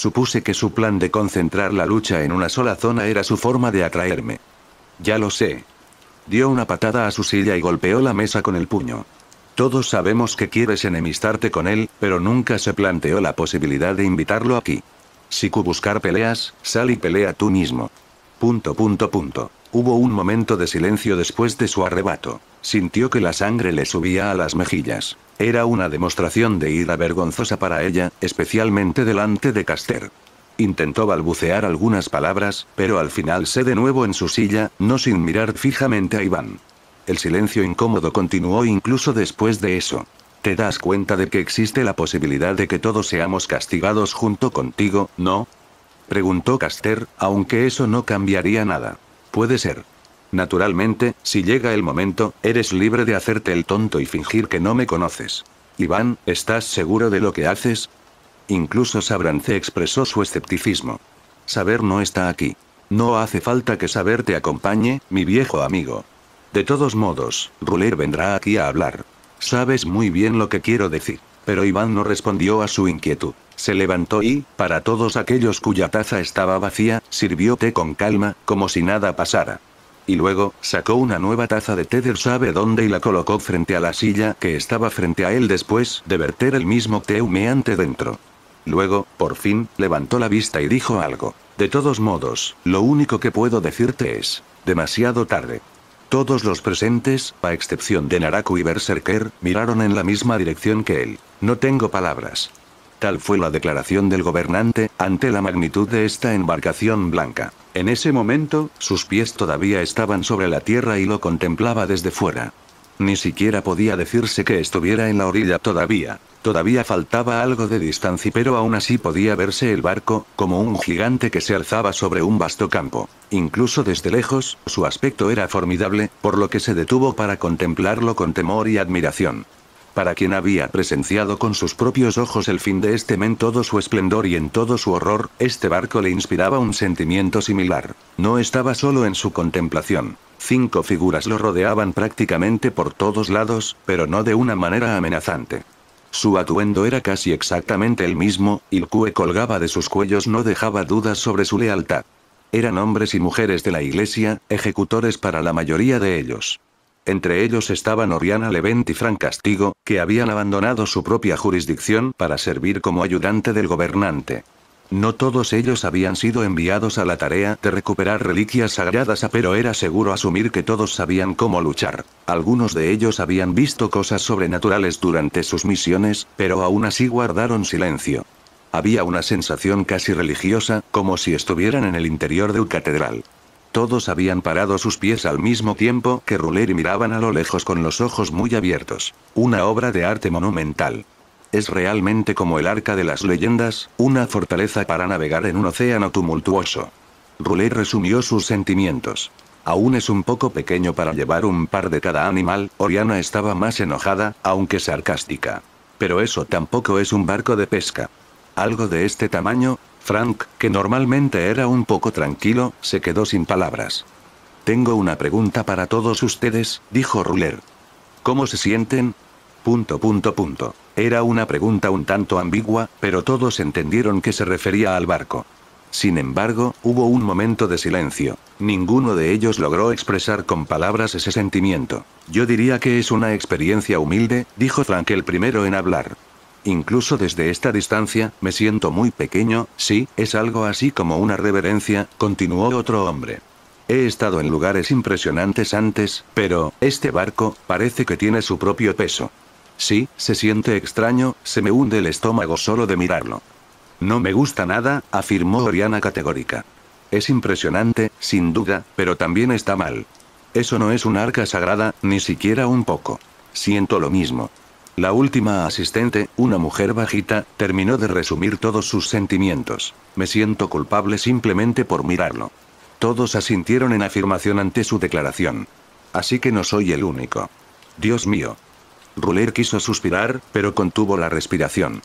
Supuse que su plan de concentrar la lucha en una sola zona era su forma de atraerme. Ya lo sé. Dio una patada a su silla y golpeó la mesa con el puño. Todos sabemos que quieres enemistarte con él, pero nunca se planteó la posibilidad de invitarlo aquí. Si Q buscar peleas, sal y pelea tú mismo. Punto punto punto. Hubo un momento de silencio después de su arrebato. Sintió que la sangre le subía a las mejillas. Era una demostración de ira vergonzosa para ella, especialmente delante de Caster. Intentó balbucear algunas palabras, pero al final se de nuevo en su silla, no sin mirar fijamente a Iván. El silencio incómodo continuó incluso después de eso. ¿Te das cuenta de que existe la posibilidad de que todos seamos castigados junto contigo, no? Preguntó Caster, aunque eso no cambiaría nada. Puede ser. Naturalmente, si llega el momento, eres libre de hacerte el tonto y fingir que no me conoces. Iván, ¿estás seguro de lo que haces? Incluso Sabrance expresó su escepticismo. Saber no está aquí. No hace falta que Saber te acompañe, mi viejo amigo. De todos modos, Ruler vendrá aquí a hablar. Sabes muy bien lo que quiero decir. Pero Iván no respondió a su inquietud. Se levantó y, para todos aquellos cuya taza estaba vacía, sirvió té con calma, como si nada pasara y luego, sacó una nueva taza de té del sabe dónde y la colocó frente a la silla que estaba frente a él después de verter el mismo té humeante dentro. Luego, por fin, levantó la vista y dijo algo. De todos modos, lo único que puedo decirte es, demasiado tarde. Todos los presentes, a excepción de Naraku y Berserker, miraron en la misma dirección que él. No tengo palabras. Tal fue la declaración del gobernante, ante la magnitud de esta embarcación blanca. En ese momento, sus pies todavía estaban sobre la tierra y lo contemplaba desde fuera. Ni siquiera podía decirse que estuviera en la orilla todavía. Todavía faltaba algo de distancia, pero aún así podía verse el barco, como un gigante que se alzaba sobre un vasto campo. Incluso desde lejos, su aspecto era formidable, por lo que se detuvo para contemplarlo con temor y admiración para quien había presenciado con sus propios ojos el fin de este men todo su esplendor y en todo su horror, este barco le inspiraba un sentimiento similar. No estaba solo en su contemplación. Cinco figuras lo rodeaban prácticamente por todos lados, pero no de una manera amenazante. Su atuendo era casi exactamente el mismo, y el cue colgaba de sus cuellos no dejaba dudas sobre su lealtad. Eran hombres y mujeres de la iglesia, ejecutores para la mayoría de ellos. Entre ellos estaban Oriana Levent y Frank Castigo, que habían abandonado su propia jurisdicción para servir como ayudante del gobernante. No todos ellos habían sido enviados a la tarea de recuperar reliquias sagradas, pero era seguro asumir que todos sabían cómo luchar. Algunos de ellos habían visto cosas sobrenaturales durante sus misiones, pero aún así guardaron silencio. Había una sensación casi religiosa, como si estuvieran en el interior de un catedral. Todos habían parado sus pies al mismo tiempo que Ruler y miraban a lo lejos con los ojos muy abiertos. Una obra de arte monumental. Es realmente como el arca de las leyendas, una fortaleza para navegar en un océano tumultuoso. Ruler resumió sus sentimientos. Aún es un poco pequeño para llevar un par de cada animal, Oriana estaba más enojada, aunque sarcástica. Pero eso tampoco es un barco de pesca. Algo de este tamaño, Frank, que normalmente era un poco tranquilo, se quedó sin palabras. Tengo una pregunta para todos ustedes, dijo Ruler. ¿Cómo se sienten? Punto punto punto. Era una pregunta un tanto ambigua, pero todos entendieron que se refería al barco. Sin embargo, hubo un momento de silencio. Ninguno de ellos logró expresar con palabras ese sentimiento. Yo diría que es una experiencia humilde, dijo Frank el primero en hablar. Incluso desde esta distancia, me siento muy pequeño, sí, es algo así como una reverencia, continuó otro hombre. He estado en lugares impresionantes antes, pero, este barco, parece que tiene su propio peso. Sí, se siente extraño, se me hunde el estómago solo de mirarlo. No me gusta nada, afirmó Oriana categórica. Es impresionante, sin duda, pero también está mal. Eso no es un arca sagrada, ni siquiera un poco. Siento lo mismo. La última asistente, una mujer bajita, terminó de resumir todos sus sentimientos. Me siento culpable simplemente por mirarlo. Todos asintieron en afirmación ante su declaración. Así que no soy el único. Dios mío. Ruler quiso suspirar, pero contuvo la respiración.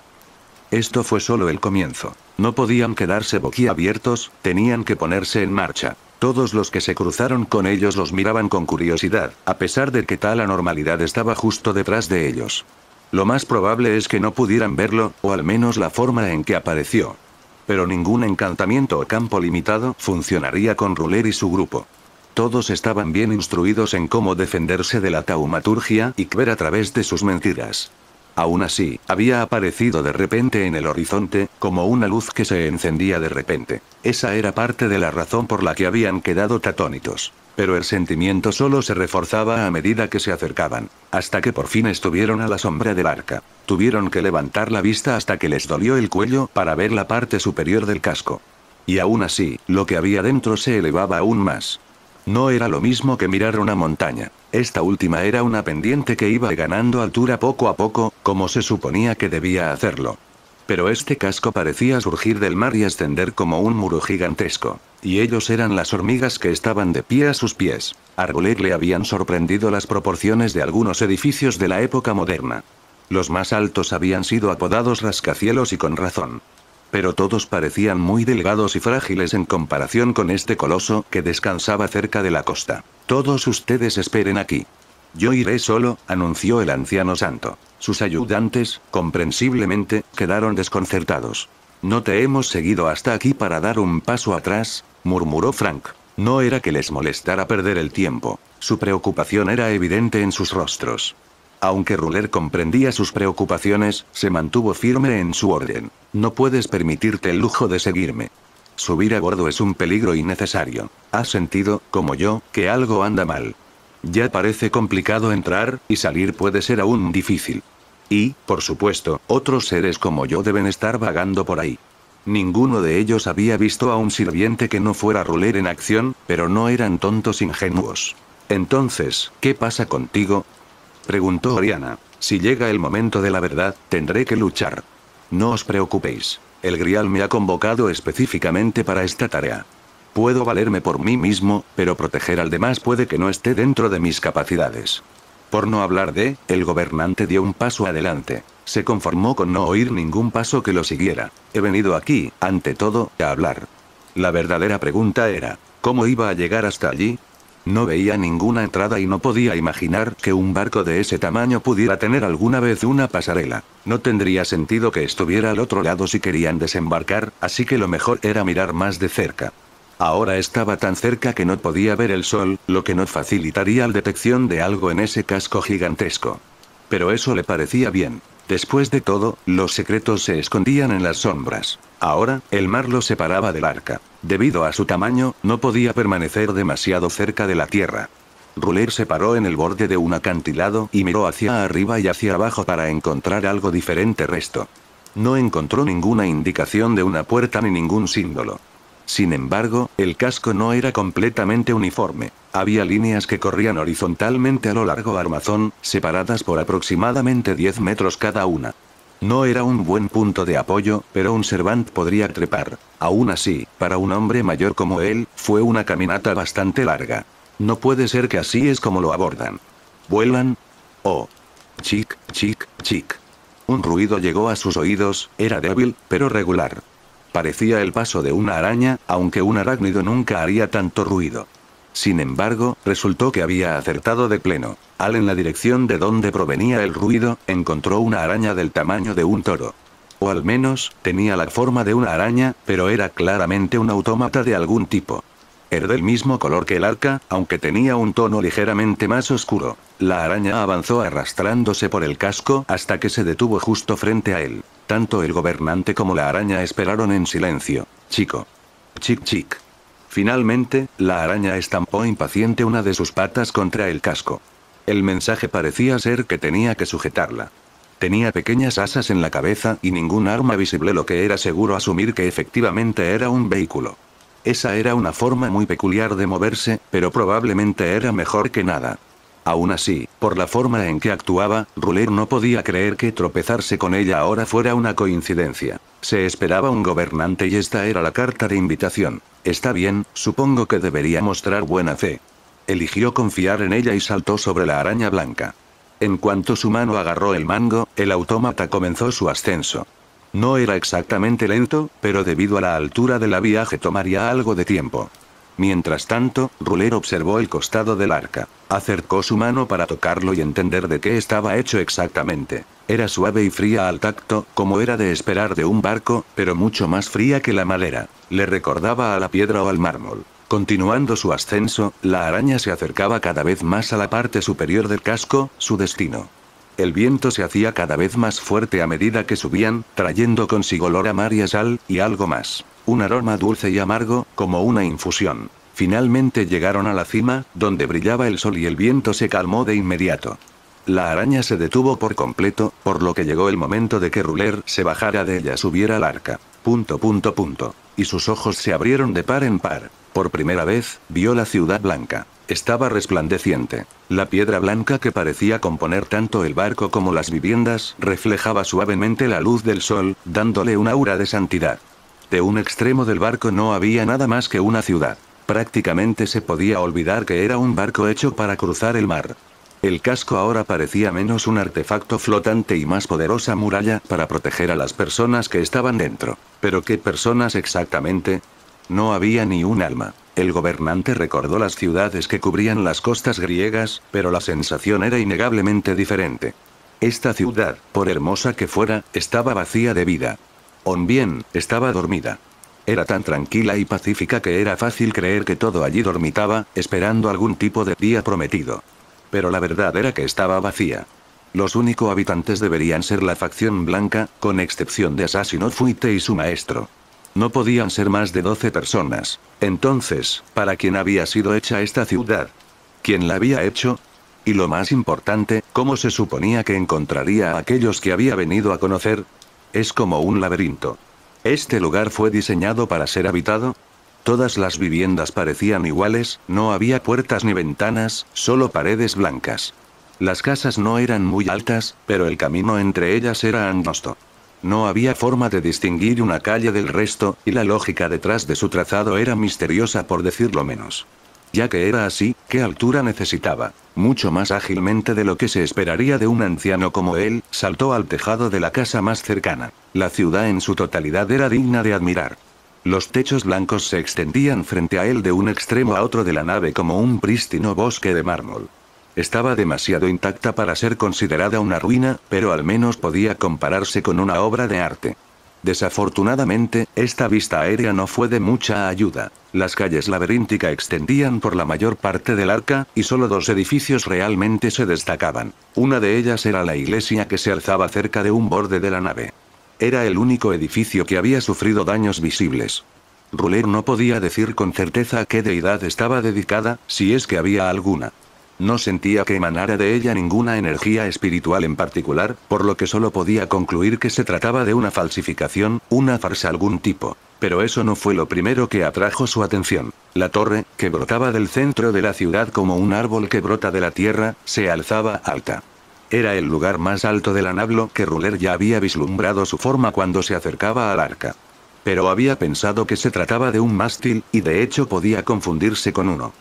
Esto fue solo el comienzo. No podían quedarse boquiabiertos, tenían que ponerse en marcha. Todos los que se cruzaron con ellos los miraban con curiosidad, a pesar de que tal anormalidad estaba justo detrás de ellos. Lo más probable es que no pudieran verlo, o al menos la forma en que apareció. Pero ningún encantamiento o campo limitado funcionaría con Ruler y su grupo. Todos estaban bien instruidos en cómo defenderse de la taumaturgia y ver a través de sus mentiras. Aún así, había aparecido de repente en el horizonte, como una luz que se encendía de repente. Esa era parte de la razón por la que habían quedado tatónitos. Pero el sentimiento solo se reforzaba a medida que se acercaban, hasta que por fin estuvieron a la sombra del arca. Tuvieron que levantar la vista hasta que les dolió el cuello para ver la parte superior del casco. Y aún así, lo que había dentro se elevaba aún más. No era lo mismo que mirar una montaña. Esta última era una pendiente que iba ganando altura poco a poco, como se suponía que debía hacerlo. Pero este casco parecía surgir del mar y ascender como un muro gigantesco. Y ellos eran las hormigas que estaban de pie a sus pies. A le habían sorprendido las proporciones de algunos edificios de la época moderna. Los más altos habían sido apodados rascacielos y con razón pero todos parecían muy delgados y frágiles en comparación con este coloso que descansaba cerca de la costa. Todos ustedes esperen aquí. Yo iré solo, anunció el anciano santo. Sus ayudantes, comprensiblemente, quedaron desconcertados. No te hemos seguido hasta aquí para dar un paso atrás, murmuró Frank. No era que les molestara perder el tiempo. Su preocupación era evidente en sus rostros. Aunque Ruler comprendía sus preocupaciones, se mantuvo firme en su orden. No puedes permitirte el lujo de seguirme. Subir a bordo es un peligro innecesario. Has sentido, como yo, que algo anda mal. Ya parece complicado entrar, y salir puede ser aún difícil. Y, por supuesto, otros seres como yo deben estar vagando por ahí. Ninguno de ellos había visto a un sirviente que no fuera Ruler en acción, pero no eran tontos ingenuos. Entonces, ¿qué pasa contigo? Preguntó Oriana. Si llega el momento de la verdad, tendré que luchar. No os preocupéis. El Grial me ha convocado específicamente para esta tarea. Puedo valerme por mí mismo, pero proteger al demás puede que no esté dentro de mis capacidades. Por no hablar de, el gobernante dio un paso adelante. Se conformó con no oír ningún paso que lo siguiera. He venido aquí, ante todo, a hablar. La verdadera pregunta era, ¿cómo iba a llegar hasta allí? No veía ninguna entrada y no podía imaginar que un barco de ese tamaño pudiera tener alguna vez una pasarela. No tendría sentido que estuviera al otro lado si querían desembarcar, así que lo mejor era mirar más de cerca. Ahora estaba tan cerca que no podía ver el sol, lo que no facilitaría la detección de algo en ese casco gigantesco. Pero eso le parecía bien. Después de todo, los secretos se escondían en las sombras. Ahora, el mar lo separaba del arca. Debido a su tamaño, no podía permanecer demasiado cerca de la tierra. Ruler se paró en el borde de un acantilado y miró hacia arriba y hacia abajo para encontrar algo diferente resto. No encontró ninguna indicación de una puerta ni ningún símbolo. Sin embargo, el casco no era completamente uniforme. Había líneas que corrían horizontalmente a lo largo armazón, separadas por aproximadamente 10 metros cada una. No era un buen punto de apoyo, pero un servant podría trepar. Aún así, para un hombre mayor como él, fue una caminata bastante larga. No puede ser que así es como lo abordan. ¿Vuelan? Oh. Chic, chic, chic. Un ruido llegó a sus oídos, era débil, pero regular. Parecía el paso de una araña, aunque un arácnido nunca haría tanto ruido. Sin embargo, resultó que había acertado de pleno. Al en la dirección de donde provenía el ruido, encontró una araña del tamaño de un toro. O al menos, tenía la forma de una araña, pero era claramente un autómata de algún tipo. Era del mismo color que el arca, aunque tenía un tono ligeramente más oscuro. La araña avanzó arrastrándose por el casco hasta que se detuvo justo frente a él. Tanto el gobernante como la araña esperaron en silencio. Chico. Chic chic. Finalmente, la araña estampó impaciente una de sus patas contra el casco. El mensaje parecía ser que tenía que sujetarla. Tenía pequeñas asas en la cabeza y ningún arma visible lo que era seguro asumir que efectivamente era un vehículo. Esa era una forma muy peculiar de moverse, pero probablemente era mejor que nada. Aún así, por la forma en que actuaba, Ruler no podía creer que tropezarse con ella ahora fuera una coincidencia. Se esperaba un gobernante y esta era la carta de invitación. Está bien, supongo que debería mostrar buena fe. Eligió confiar en ella y saltó sobre la araña blanca. En cuanto su mano agarró el mango, el autómata comenzó su ascenso. No era exactamente lento, pero debido a la altura de la viaje tomaría algo de tiempo. Mientras tanto, Ruler observó el costado del arca. Acercó su mano para tocarlo y entender de qué estaba hecho exactamente. Era suave y fría al tacto, como era de esperar de un barco, pero mucho más fría que la madera. Le recordaba a la piedra o al mármol. Continuando su ascenso, la araña se acercaba cada vez más a la parte superior del casco, su destino. El viento se hacía cada vez más fuerte a medida que subían, trayendo consigo olor a mar y a sal, y algo más. Un aroma dulce y amargo, como una infusión. Finalmente llegaron a la cima, donde brillaba el sol y el viento se calmó de inmediato. La araña se detuvo por completo, por lo que llegó el momento de que Ruler se bajara de ella, subiera al arca. Punto, punto, punto. Y sus ojos se abrieron de par en par. Por primera vez, vio la ciudad blanca. Estaba resplandeciente. La piedra blanca que parecía componer tanto el barco como las viviendas reflejaba suavemente la luz del sol, dándole un aura de santidad un extremo del barco no había nada más que una ciudad. Prácticamente se podía olvidar que era un barco hecho para cruzar el mar. El casco ahora parecía menos un artefacto flotante y más poderosa muralla para proteger a las personas que estaban dentro. Pero ¿qué personas exactamente? No había ni un alma. El gobernante recordó las ciudades que cubrían las costas griegas, pero la sensación era innegablemente diferente. Esta ciudad, por hermosa que fuera, estaba vacía de vida. On bien, estaba dormida. Era tan tranquila y pacífica que era fácil creer que todo allí dormitaba, esperando algún tipo de día prometido. Pero la verdad era que estaba vacía. Los únicos habitantes deberían ser la facción blanca, con excepción de Asasino Fuite y su maestro. No podían ser más de 12 personas. Entonces, ¿para quién había sido hecha esta ciudad? ¿Quién la había hecho? Y lo más importante, ¿cómo se suponía que encontraría a aquellos que había venido a conocer? Es como un laberinto. ¿Este lugar fue diseñado para ser habitado? Todas las viviendas parecían iguales, no había puertas ni ventanas, solo paredes blancas. Las casas no eran muy altas, pero el camino entre ellas era angosto. No había forma de distinguir una calle del resto, y la lógica detrás de su trazado era misteriosa por decirlo menos. Ya que era así, ¿qué altura necesitaba? Mucho más ágilmente de lo que se esperaría de un anciano como él, saltó al tejado de la casa más cercana. La ciudad en su totalidad era digna de admirar. Los techos blancos se extendían frente a él de un extremo a otro de la nave como un prístino bosque de mármol. Estaba demasiado intacta para ser considerada una ruina, pero al menos podía compararse con una obra de arte. Desafortunadamente, esta vista aérea no fue de mucha ayuda. Las calles laberíntica extendían por la mayor parte del arca, y solo dos edificios realmente se destacaban. Una de ellas era la iglesia que se alzaba cerca de un borde de la nave. Era el único edificio que había sufrido daños visibles. Ruler no podía decir con certeza a qué deidad estaba dedicada, si es que había alguna. No sentía que emanara de ella ninguna energía espiritual en particular, por lo que solo podía concluir que se trataba de una falsificación, una farsa algún tipo. Pero eso no fue lo primero que atrajo su atención. La torre, que brotaba del centro de la ciudad como un árbol que brota de la tierra, se alzaba alta. Era el lugar más alto del anablo que Ruler ya había vislumbrado su forma cuando se acercaba al arca. Pero había pensado que se trataba de un mástil, y de hecho podía confundirse con uno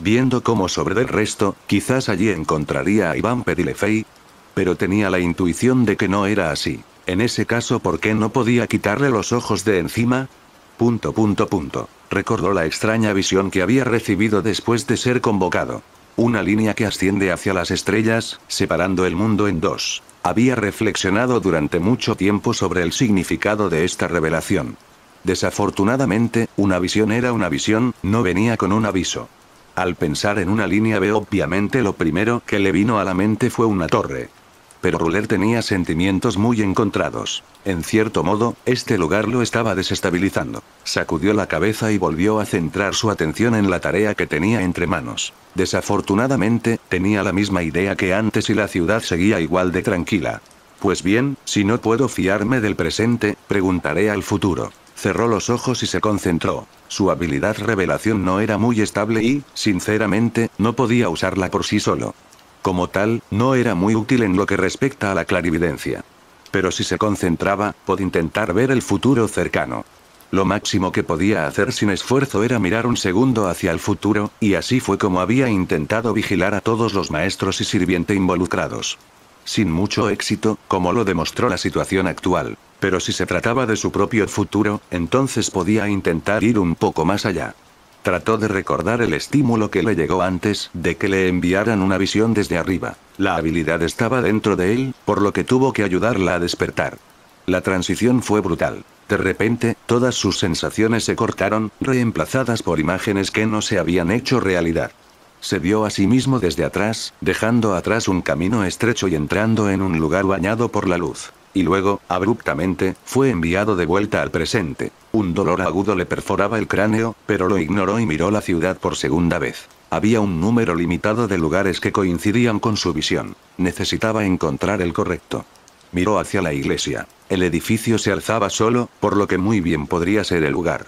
viendo cómo sobre el resto, quizás allí encontraría a Iván Pedilefei. Pero tenía la intuición de que no era así. En ese caso, ¿por qué no podía quitarle los ojos de encima? Punto, punto, punto. Recordó la extraña visión que había recibido después de ser convocado. Una línea que asciende hacia las estrellas, separando el mundo en dos. Había reflexionado durante mucho tiempo sobre el significado de esta revelación. Desafortunadamente, una visión era una visión, no venía con un aviso. Al pensar en una línea B obviamente lo primero que le vino a la mente fue una torre. Pero Ruler tenía sentimientos muy encontrados. En cierto modo, este lugar lo estaba desestabilizando. Sacudió la cabeza y volvió a centrar su atención en la tarea que tenía entre manos. Desafortunadamente, tenía la misma idea que antes y la ciudad seguía igual de tranquila. Pues bien, si no puedo fiarme del presente, preguntaré al futuro. Cerró los ojos y se concentró. Su habilidad revelación no era muy estable y, sinceramente, no podía usarla por sí solo. Como tal, no era muy útil en lo que respecta a la clarividencia. Pero si se concentraba, podía intentar ver el futuro cercano. Lo máximo que podía hacer sin esfuerzo era mirar un segundo hacia el futuro, y así fue como había intentado vigilar a todos los maestros y sirviente involucrados sin mucho éxito, como lo demostró la situación actual. Pero si se trataba de su propio futuro, entonces podía intentar ir un poco más allá. Trató de recordar el estímulo que le llegó antes de que le enviaran una visión desde arriba. La habilidad estaba dentro de él, por lo que tuvo que ayudarla a despertar. La transición fue brutal. De repente, todas sus sensaciones se cortaron, reemplazadas por imágenes que no se habían hecho realidad. Se vio a sí mismo desde atrás, dejando atrás un camino estrecho y entrando en un lugar bañado por la luz. Y luego, abruptamente, fue enviado de vuelta al presente. Un dolor agudo le perforaba el cráneo, pero lo ignoró y miró la ciudad por segunda vez. Había un número limitado de lugares que coincidían con su visión. Necesitaba encontrar el correcto. Miró hacia la iglesia. El edificio se alzaba solo, por lo que muy bien podría ser el lugar.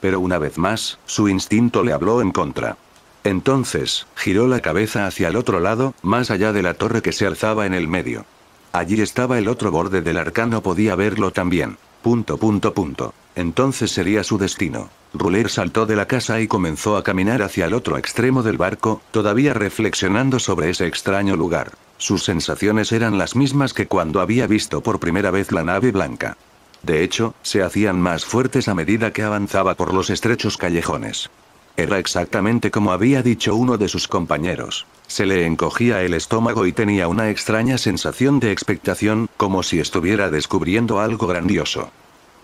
Pero una vez más, su instinto le habló en contra. Entonces, giró la cabeza hacia el otro lado, más allá de la torre que se alzaba en el medio. Allí estaba el otro borde del arcano, podía verlo también. Punto, punto, punto. Entonces sería su destino. Ruler saltó de la casa y comenzó a caminar hacia el otro extremo del barco, todavía reflexionando sobre ese extraño lugar. Sus sensaciones eran las mismas que cuando había visto por primera vez la nave blanca. De hecho, se hacían más fuertes a medida que avanzaba por los estrechos callejones. Era exactamente como había dicho uno de sus compañeros. Se le encogía el estómago y tenía una extraña sensación de expectación, como si estuviera descubriendo algo grandioso.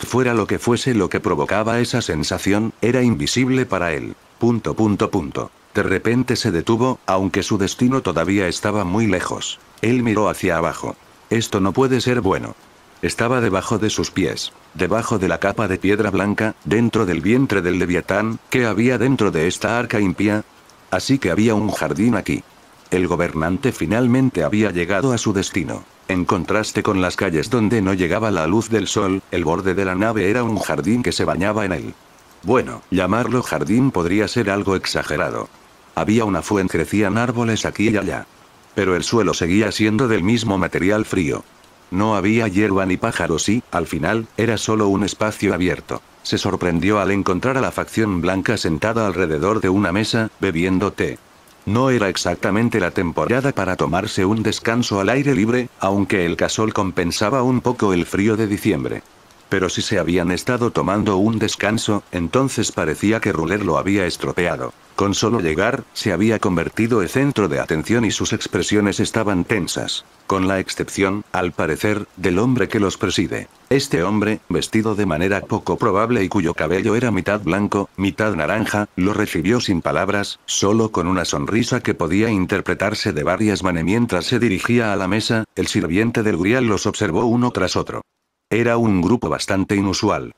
Fuera lo que fuese lo que provocaba esa sensación, era invisible para él. Punto punto punto. De repente se detuvo, aunque su destino todavía estaba muy lejos. Él miró hacia abajo. Esto no puede ser bueno. Estaba debajo de sus pies, debajo de la capa de piedra blanca, dentro del vientre del leviatán, que había dentro de esta arca impía. Así que había un jardín aquí. El gobernante finalmente había llegado a su destino. En contraste con las calles donde no llegaba la luz del sol, el borde de la nave era un jardín que se bañaba en él. Bueno, llamarlo jardín podría ser algo exagerado. Había una fuente, crecían árboles aquí y allá. Pero el suelo seguía siendo del mismo material frío. No había hierba ni pájaros y, al final, era solo un espacio abierto. Se sorprendió al encontrar a la facción blanca sentada alrededor de una mesa, bebiendo té. No era exactamente la temporada para tomarse un descanso al aire libre, aunque el casol compensaba un poco el frío de diciembre. Pero si se habían estado tomando un descanso, entonces parecía que Ruler lo había estropeado. Con solo llegar, se había convertido en centro de atención y sus expresiones estaban tensas. Con la excepción, al parecer, del hombre que los preside. Este hombre, vestido de manera poco probable y cuyo cabello era mitad blanco, mitad naranja, lo recibió sin palabras, solo con una sonrisa que podía interpretarse de varias maneras. Mientras se dirigía a la mesa, el sirviente del grial los observó uno tras otro. Era un grupo bastante inusual.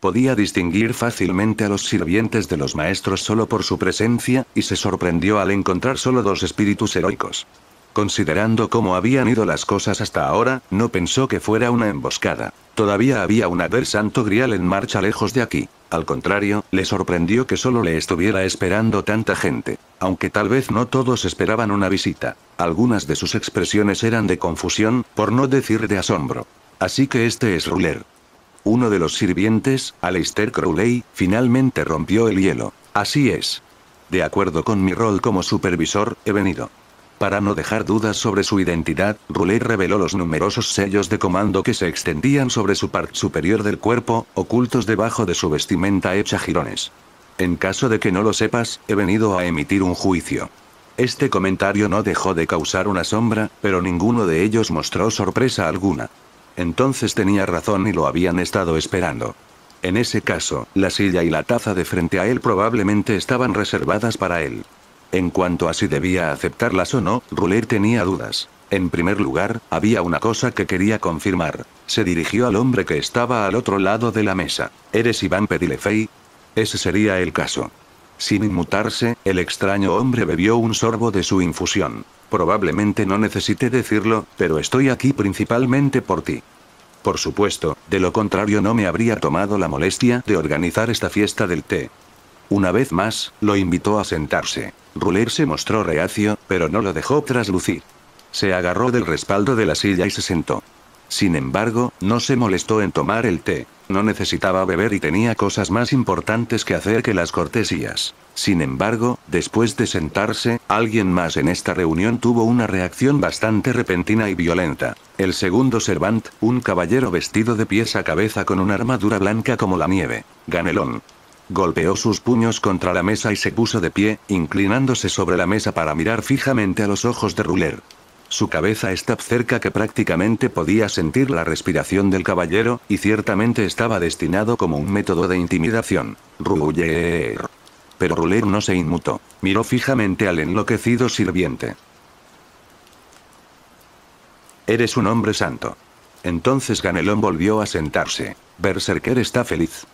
Podía distinguir fácilmente a los sirvientes de los maestros solo por su presencia, y se sorprendió al encontrar solo dos espíritus heroicos. Considerando cómo habían ido las cosas hasta ahora, no pensó que fuera una emboscada. Todavía había un haber santo grial en marcha lejos de aquí. Al contrario, le sorprendió que solo le estuviera esperando tanta gente. Aunque tal vez no todos esperaban una visita. Algunas de sus expresiones eran de confusión, por no decir de asombro. Así que este es Ruler, uno de los sirvientes, Aleister Crowley, finalmente rompió el hielo. Así es. De acuerdo con mi rol como supervisor, he venido. Para no dejar dudas sobre su identidad, Crowley reveló los numerosos sellos de comando que se extendían sobre su parte superior del cuerpo, ocultos debajo de su vestimenta hecha jirones. En caso de que no lo sepas, he venido a emitir un juicio. Este comentario no dejó de causar una sombra, pero ninguno de ellos mostró sorpresa alguna. Entonces tenía razón y lo habían estado esperando. En ese caso, la silla y la taza de frente a él probablemente estaban reservadas para él. En cuanto a si debía aceptarlas o no, Ruler tenía dudas. En primer lugar, había una cosa que quería confirmar. Se dirigió al hombre que estaba al otro lado de la mesa. ¿Eres Iván Pedilefei? Ese sería el caso. Sin inmutarse, el extraño hombre bebió un sorbo de su infusión. Probablemente no necesite decirlo, pero estoy aquí principalmente por ti. Por supuesto, de lo contrario no me habría tomado la molestia de organizar esta fiesta del té. Una vez más, lo invitó a sentarse. Ruler se mostró reacio, pero no lo dejó traslucir. Se agarró del respaldo de la silla y se sentó. Sin embargo, no se molestó en tomar el té. No necesitaba beber y tenía cosas más importantes que hacer que las cortesías. Sin embargo, después de sentarse, alguien más en esta reunión tuvo una reacción bastante repentina y violenta. El segundo servant, un caballero vestido de pies a cabeza con una armadura blanca como la nieve. Ganelón. Golpeó sus puños contra la mesa y se puso de pie, inclinándose sobre la mesa para mirar fijamente a los ojos de Ruler. Su cabeza estaba cerca que prácticamente podía sentir la respiración del caballero, y ciertamente estaba destinado como un método de intimidación. Ruller. Pero Ruller no se inmutó. Miró fijamente al enloquecido sirviente. Eres un hombre santo. Entonces Ganelón volvió a sentarse. Berserker está feliz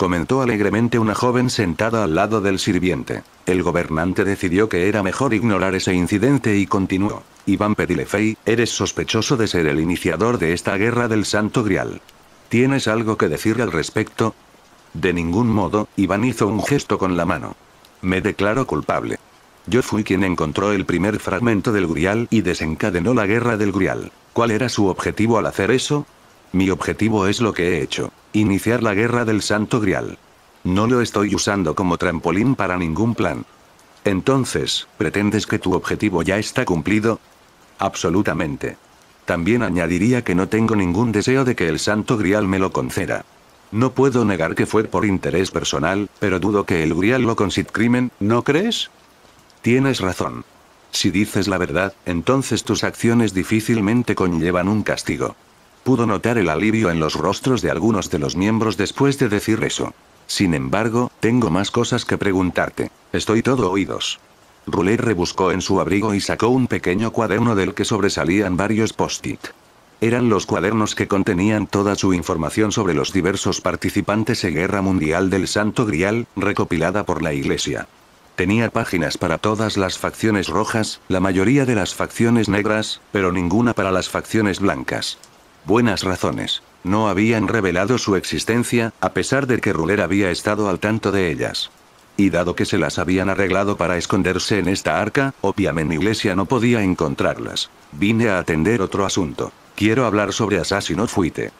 comentó alegremente una joven sentada al lado del sirviente. El gobernante decidió que era mejor ignorar ese incidente y continuó. Iván Pedilefei, eres sospechoso de ser el iniciador de esta guerra del Santo Grial. ¿Tienes algo que decir al respecto? De ningún modo, Iván hizo un gesto con la mano. Me declaro culpable. Yo fui quien encontró el primer fragmento del Grial y desencadenó la guerra del Grial. ¿Cuál era su objetivo al hacer eso? Mi objetivo es lo que he hecho. Iniciar la guerra del Santo Grial. No lo estoy usando como trampolín para ningún plan. Entonces, ¿pretendes que tu objetivo ya está cumplido? Absolutamente. También añadiría que no tengo ningún deseo de que el Santo Grial me lo conceda. No puedo negar que fue por interés personal, pero dudo que el Grial lo consit crimen, ¿no crees? Tienes razón. Si dices la verdad, entonces tus acciones difícilmente conllevan un castigo. Pudo notar el alivio en los rostros de algunos de los miembros después de decir eso. Sin embargo, tengo más cosas que preguntarte. Estoy todo oídos. Roulet rebuscó en su abrigo y sacó un pequeño cuaderno del que sobresalían varios post-it. Eran los cuadernos que contenían toda su información sobre los diversos participantes en Guerra Mundial del Santo Grial, recopilada por la Iglesia. Tenía páginas para todas las facciones rojas, la mayoría de las facciones negras, pero ninguna para las facciones blancas. Buenas razones. No habían revelado su existencia, a pesar de que Ruler había estado al tanto de ellas. Y dado que se las habían arreglado para esconderse en esta arca, obviamente Iglesia no podía encontrarlas. Vine a atender otro asunto. Quiero hablar sobre Asasino Fuite.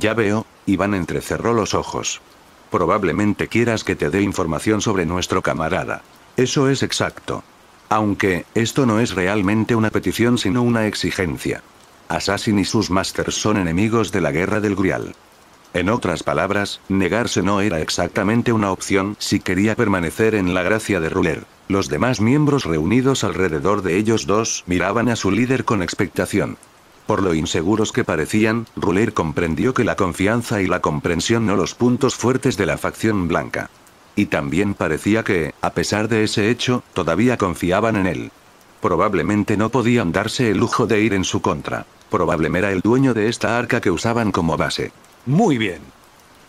Ya veo, Iván entrecerró los ojos. Probablemente quieras que te dé información sobre nuestro camarada. Eso es exacto. Aunque, esto no es realmente una petición sino una exigencia. Assassin y sus Masters son enemigos de la Guerra del Grial. En otras palabras, negarse no era exactamente una opción si quería permanecer en la gracia de Ruler. Los demás miembros reunidos alrededor de ellos dos miraban a su líder con expectación. Por lo inseguros que parecían, Ruler comprendió que la confianza y la comprensión no los puntos fuertes de la facción blanca. Y también parecía que, a pesar de ese hecho, todavía confiaban en él. Probablemente no podían darse el lujo de ir en su contra. Probablemente era el dueño de esta arca que usaban como base. Muy bien.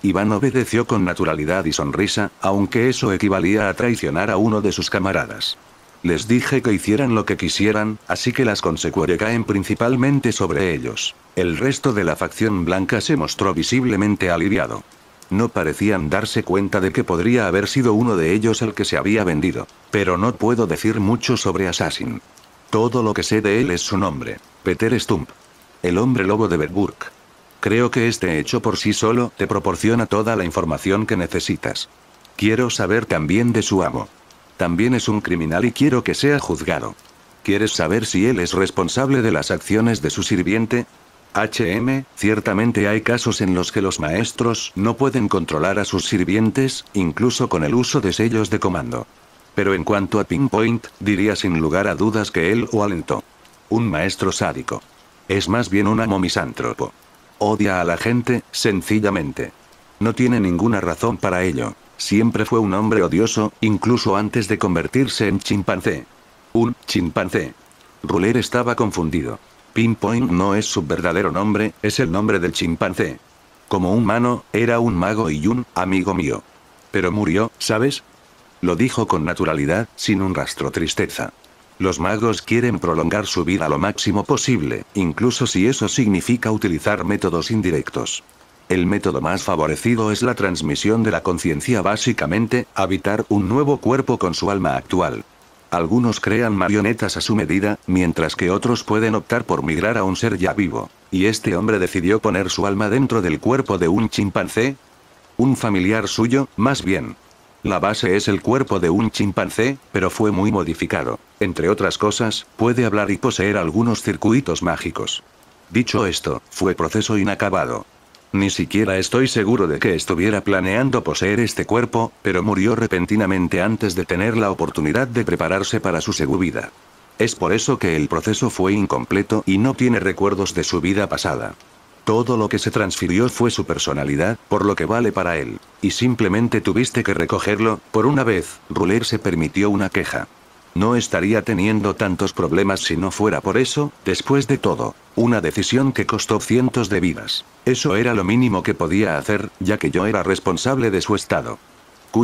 Iván obedeció con naturalidad y sonrisa, aunque eso equivalía a traicionar a uno de sus camaradas. Les dije que hicieran lo que quisieran, así que las consecuencias caen principalmente sobre ellos. El resto de la facción blanca se mostró visiblemente aliviado. No parecían darse cuenta de que podría haber sido uno de ellos el que se había vendido. Pero no puedo decir mucho sobre Assassin. Todo lo que sé de él es su nombre. Peter Stump. El hombre lobo de Bedburg. Creo que este hecho por sí solo te proporciona toda la información que necesitas. Quiero saber también de su amo. También es un criminal y quiero que sea juzgado. ¿Quieres saber si él es responsable de las acciones de su sirviente? HM, ciertamente hay casos en los que los maestros no pueden controlar a sus sirvientes, incluso con el uso de sellos de comando. Pero en cuanto a Pinpoint, diría sin lugar a dudas que él o alentó. Un maestro sádico. Es más bien un amo misántropo. Odia a la gente, sencillamente. No tiene ninguna razón para ello. Siempre fue un hombre odioso, incluso antes de convertirse en chimpancé. Un chimpancé. Ruler estaba confundido. Pinpoint no es su verdadero nombre, es el nombre del chimpancé. Como humano, era un mago y un amigo mío. Pero murió, ¿sabes? Lo dijo con naturalidad, sin un rastro tristeza. Los magos quieren prolongar su vida lo máximo posible, incluso si eso significa utilizar métodos indirectos. El método más favorecido es la transmisión de la conciencia básicamente, habitar un nuevo cuerpo con su alma actual. Algunos crean marionetas a su medida, mientras que otros pueden optar por migrar a un ser ya vivo. ¿Y este hombre decidió poner su alma dentro del cuerpo de un chimpancé? Un familiar suyo, más bien. La base es el cuerpo de un chimpancé, pero fue muy modificado. Entre otras cosas, puede hablar y poseer algunos circuitos mágicos. Dicho esto, fue proceso inacabado. Ni siquiera estoy seguro de que estuviera planeando poseer este cuerpo, pero murió repentinamente antes de tener la oportunidad de prepararse para su segunda. Es por eso que el proceso fue incompleto y no tiene recuerdos de su vida pasada. Todo lo que se transfirió fue su personalidad, por lo que vale para él. Y simplemente tuviste que recogerlo, por una vez, Ruler se permitió una queja. No estaría teniendo tantos problemas si no fuera por eso, después de todo. Una decisión que costó cientos de vidas. Eso era lo mínimo que podía hacer, ya que yo era responsable de su estado.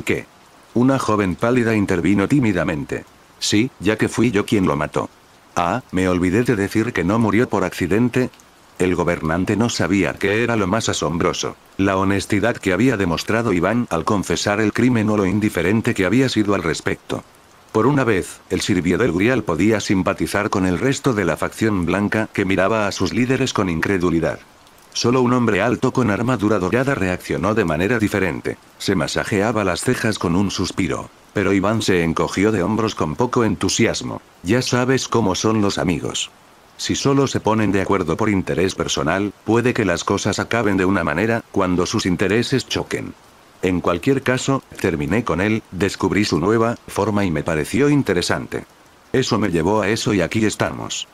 ¿Qué? Una joven pálida intervino tímidamente. Sí, ya que fui yo quien lo mató. Ah, me olvidé de decir que no murió por accidente. El gobernante no sabía qué era lo más asombroso. La honestidad que había demostrado Iván al confesar el crimen o lo indiferente que había sido al respecto. Por una vez, el sirvió del Grial podía simpatizar con el resto de la facción blanca que miraba a sus líderes con incredulidad. Solo un hombre alto con armadura dorada reaccionó de manera diferente. Se masajeaba las cejas con un suspiro. Pero Iván se encogió de hombros con poco entusiasmo. Ya sabes cómo son los amigos. Si solo se ponen de acuerdo por interés personal, puede que las cosas acaben de una manera, cuando sus intereses choquen. En cualquier caso, terminé con él, descubrí su nueva forma y me pareció interesante. Eso me llevó a eso y aquí estamos.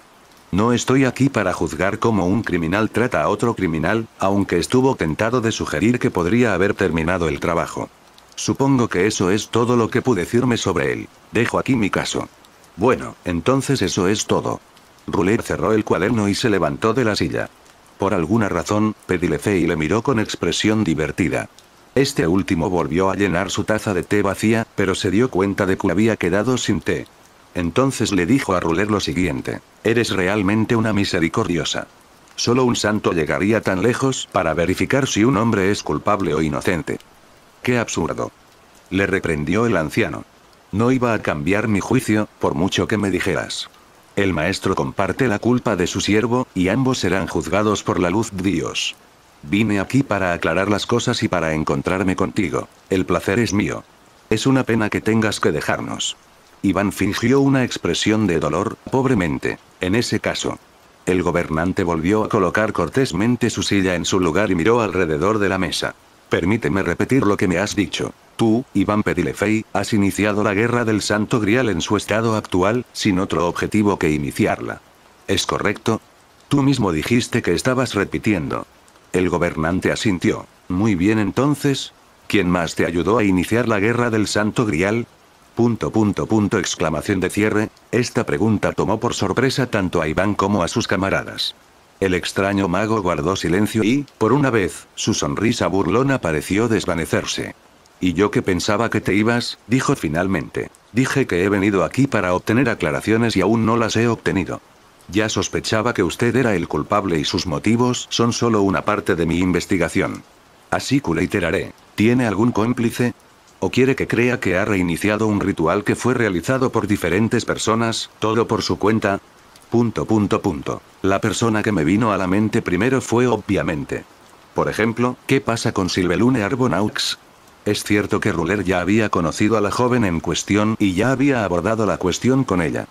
No estoy aquí para juzgar cómo un criminal trata a otro criminal, aunque estuvo tentado de sugerir que podría haber terminado el trabajo. Supongo que eso es todo lo que pude decirme sobre él. Dejo aquí mi caso. Bueno, entonces eso es todo. Ruler cerró el cuaderno y se levantó de la silla. Por alguna razón, fe y le miró con expresión divertida. Este último volvió a llenar su taza de té vacía, pero se dio cuenta de que había quedado sin té. Entonces le dijo a Ruler lo siguiente, eres realmente una misericordiosa. Solo un santo llegaría tan lejos para verificar si un hombre es culpable o inocente. ¡Qué absurdo! Le reprendió el anciano. No iba a cambiar mi juicio, por mucho que me dijeras. El maestro comparte la culpa de su siervo, y ambos serán juzgados por la luz de Dios. Vine aquí para aclarar las cosas y para encontrarme contigo. El placer es mío. Es una pena que tengas que dejarnos. Iván fingió una expresión de dolor, pobremente. En ese caso. El gobernante volvió a colocar cortésmente su silla en su lugar y miró alrededor de la mesa. Permíteme repetir lo que me has dicho. Tú, Iván Pedilefei, has iniciado la guerra del Santo Grial en su estado actual, sin otro objetivo que iniciarla. ¿Es correcto? Tú mismo dijiste que estabas repitiendo. El gobernante asintió. Muy bien entonces. ¿Quién más te ayudó a iniciar la guerra del Santo Grial? Punto punto punto exclamación de cierre. Esta pregunta tomó por sorpresa tanto a Iván como a sus camaradas. El extraño mago guardó silencio y, por una vez, su sonrisa burlona pareció desvanecerse. Y yo que pensaba que te ibas, dijo finalmente. Dije que he venido aquí para obtener aclaraciones y aún no las he obtenido. Ya sospechaba que usted era el culpable y sus motivos son solo una parte de mi investigación. Así que iteraré. ¿Tiene algún cómplice? ¿O quiere que crea que ha reiniciado un ritual que fue realizado por diferentes personas, todo por su cuenta? Punto punto punto. La persona que me vino a la mente primero fue obviamente. Por ejemplo, ¿qué pasa con Silvelune Arbonaux? Es cierto que Ruler ya había conocido a la joven en cuestión y ya había abordado la cuestión con ella.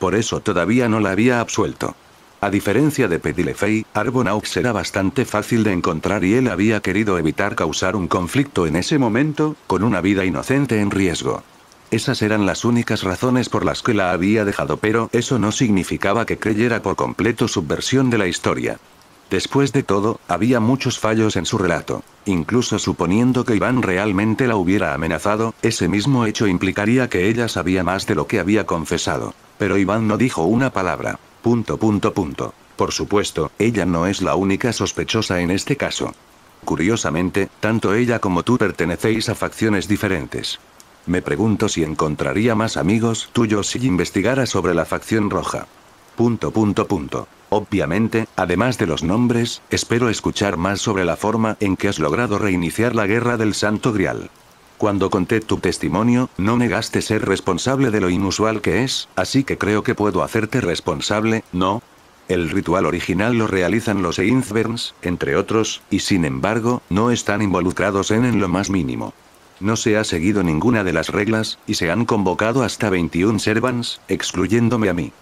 Por eso todavía no la había absuelto. A diferencia de Pedilefei, Arbonaux era bastante fácil de encontrar y él había querido evitar causar un conflicto en ese momento, con una vida inocente en riesgo. Esas eran las únicas razones por las que la había dejado pero eso no significaba que creyera por completo su versión de la historia. Después de todo, había muchos fallos en su relato. Incluso suponiendo que Iván realmente la hubiera amenazado, ese mismo hecho implicaría que ella sabía más de lo que había confesado. Pero Iván no dijo una palabra. Punto punto punto. Por supuesto, ella no es la única sospechosa en este caso. Curiosamente, tanto ella como tú pertenecéis a facciones diferentes. Me pregunto si encontraría más amigos tuyos si investigara sobre la facción roja. Punto punto punto. Obviamente, además de los nombres, espero escuchar más sobre la forma en que has logrado reiniciar la guerra del Santo Grial. Cuando conté tu testimonio, no negaste ser responsable de lo inusual que es, así que creo que puedo hacerte responsable, ¿no? El ritual original lo realizan los Einzberns, entre otros, y sin embargo, no están involucrados en en lo más mínimo. No se ha seguido ninguna de las reglas, y se han convocado hasta 21 Servants, excluyéndome a mí.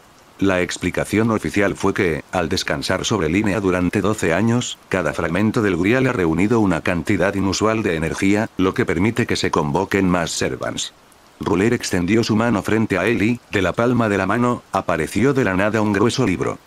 La explicación oficial fue que, al descansar sobre línea durante 12 años, cada fragmento del Grial ha reunido una cantidad inusual de energía, lo que permite que se convoquen más Servants. Ruler extendió su mano frente a él y, de la palma de la mano, apareció de la nada un grueso libro.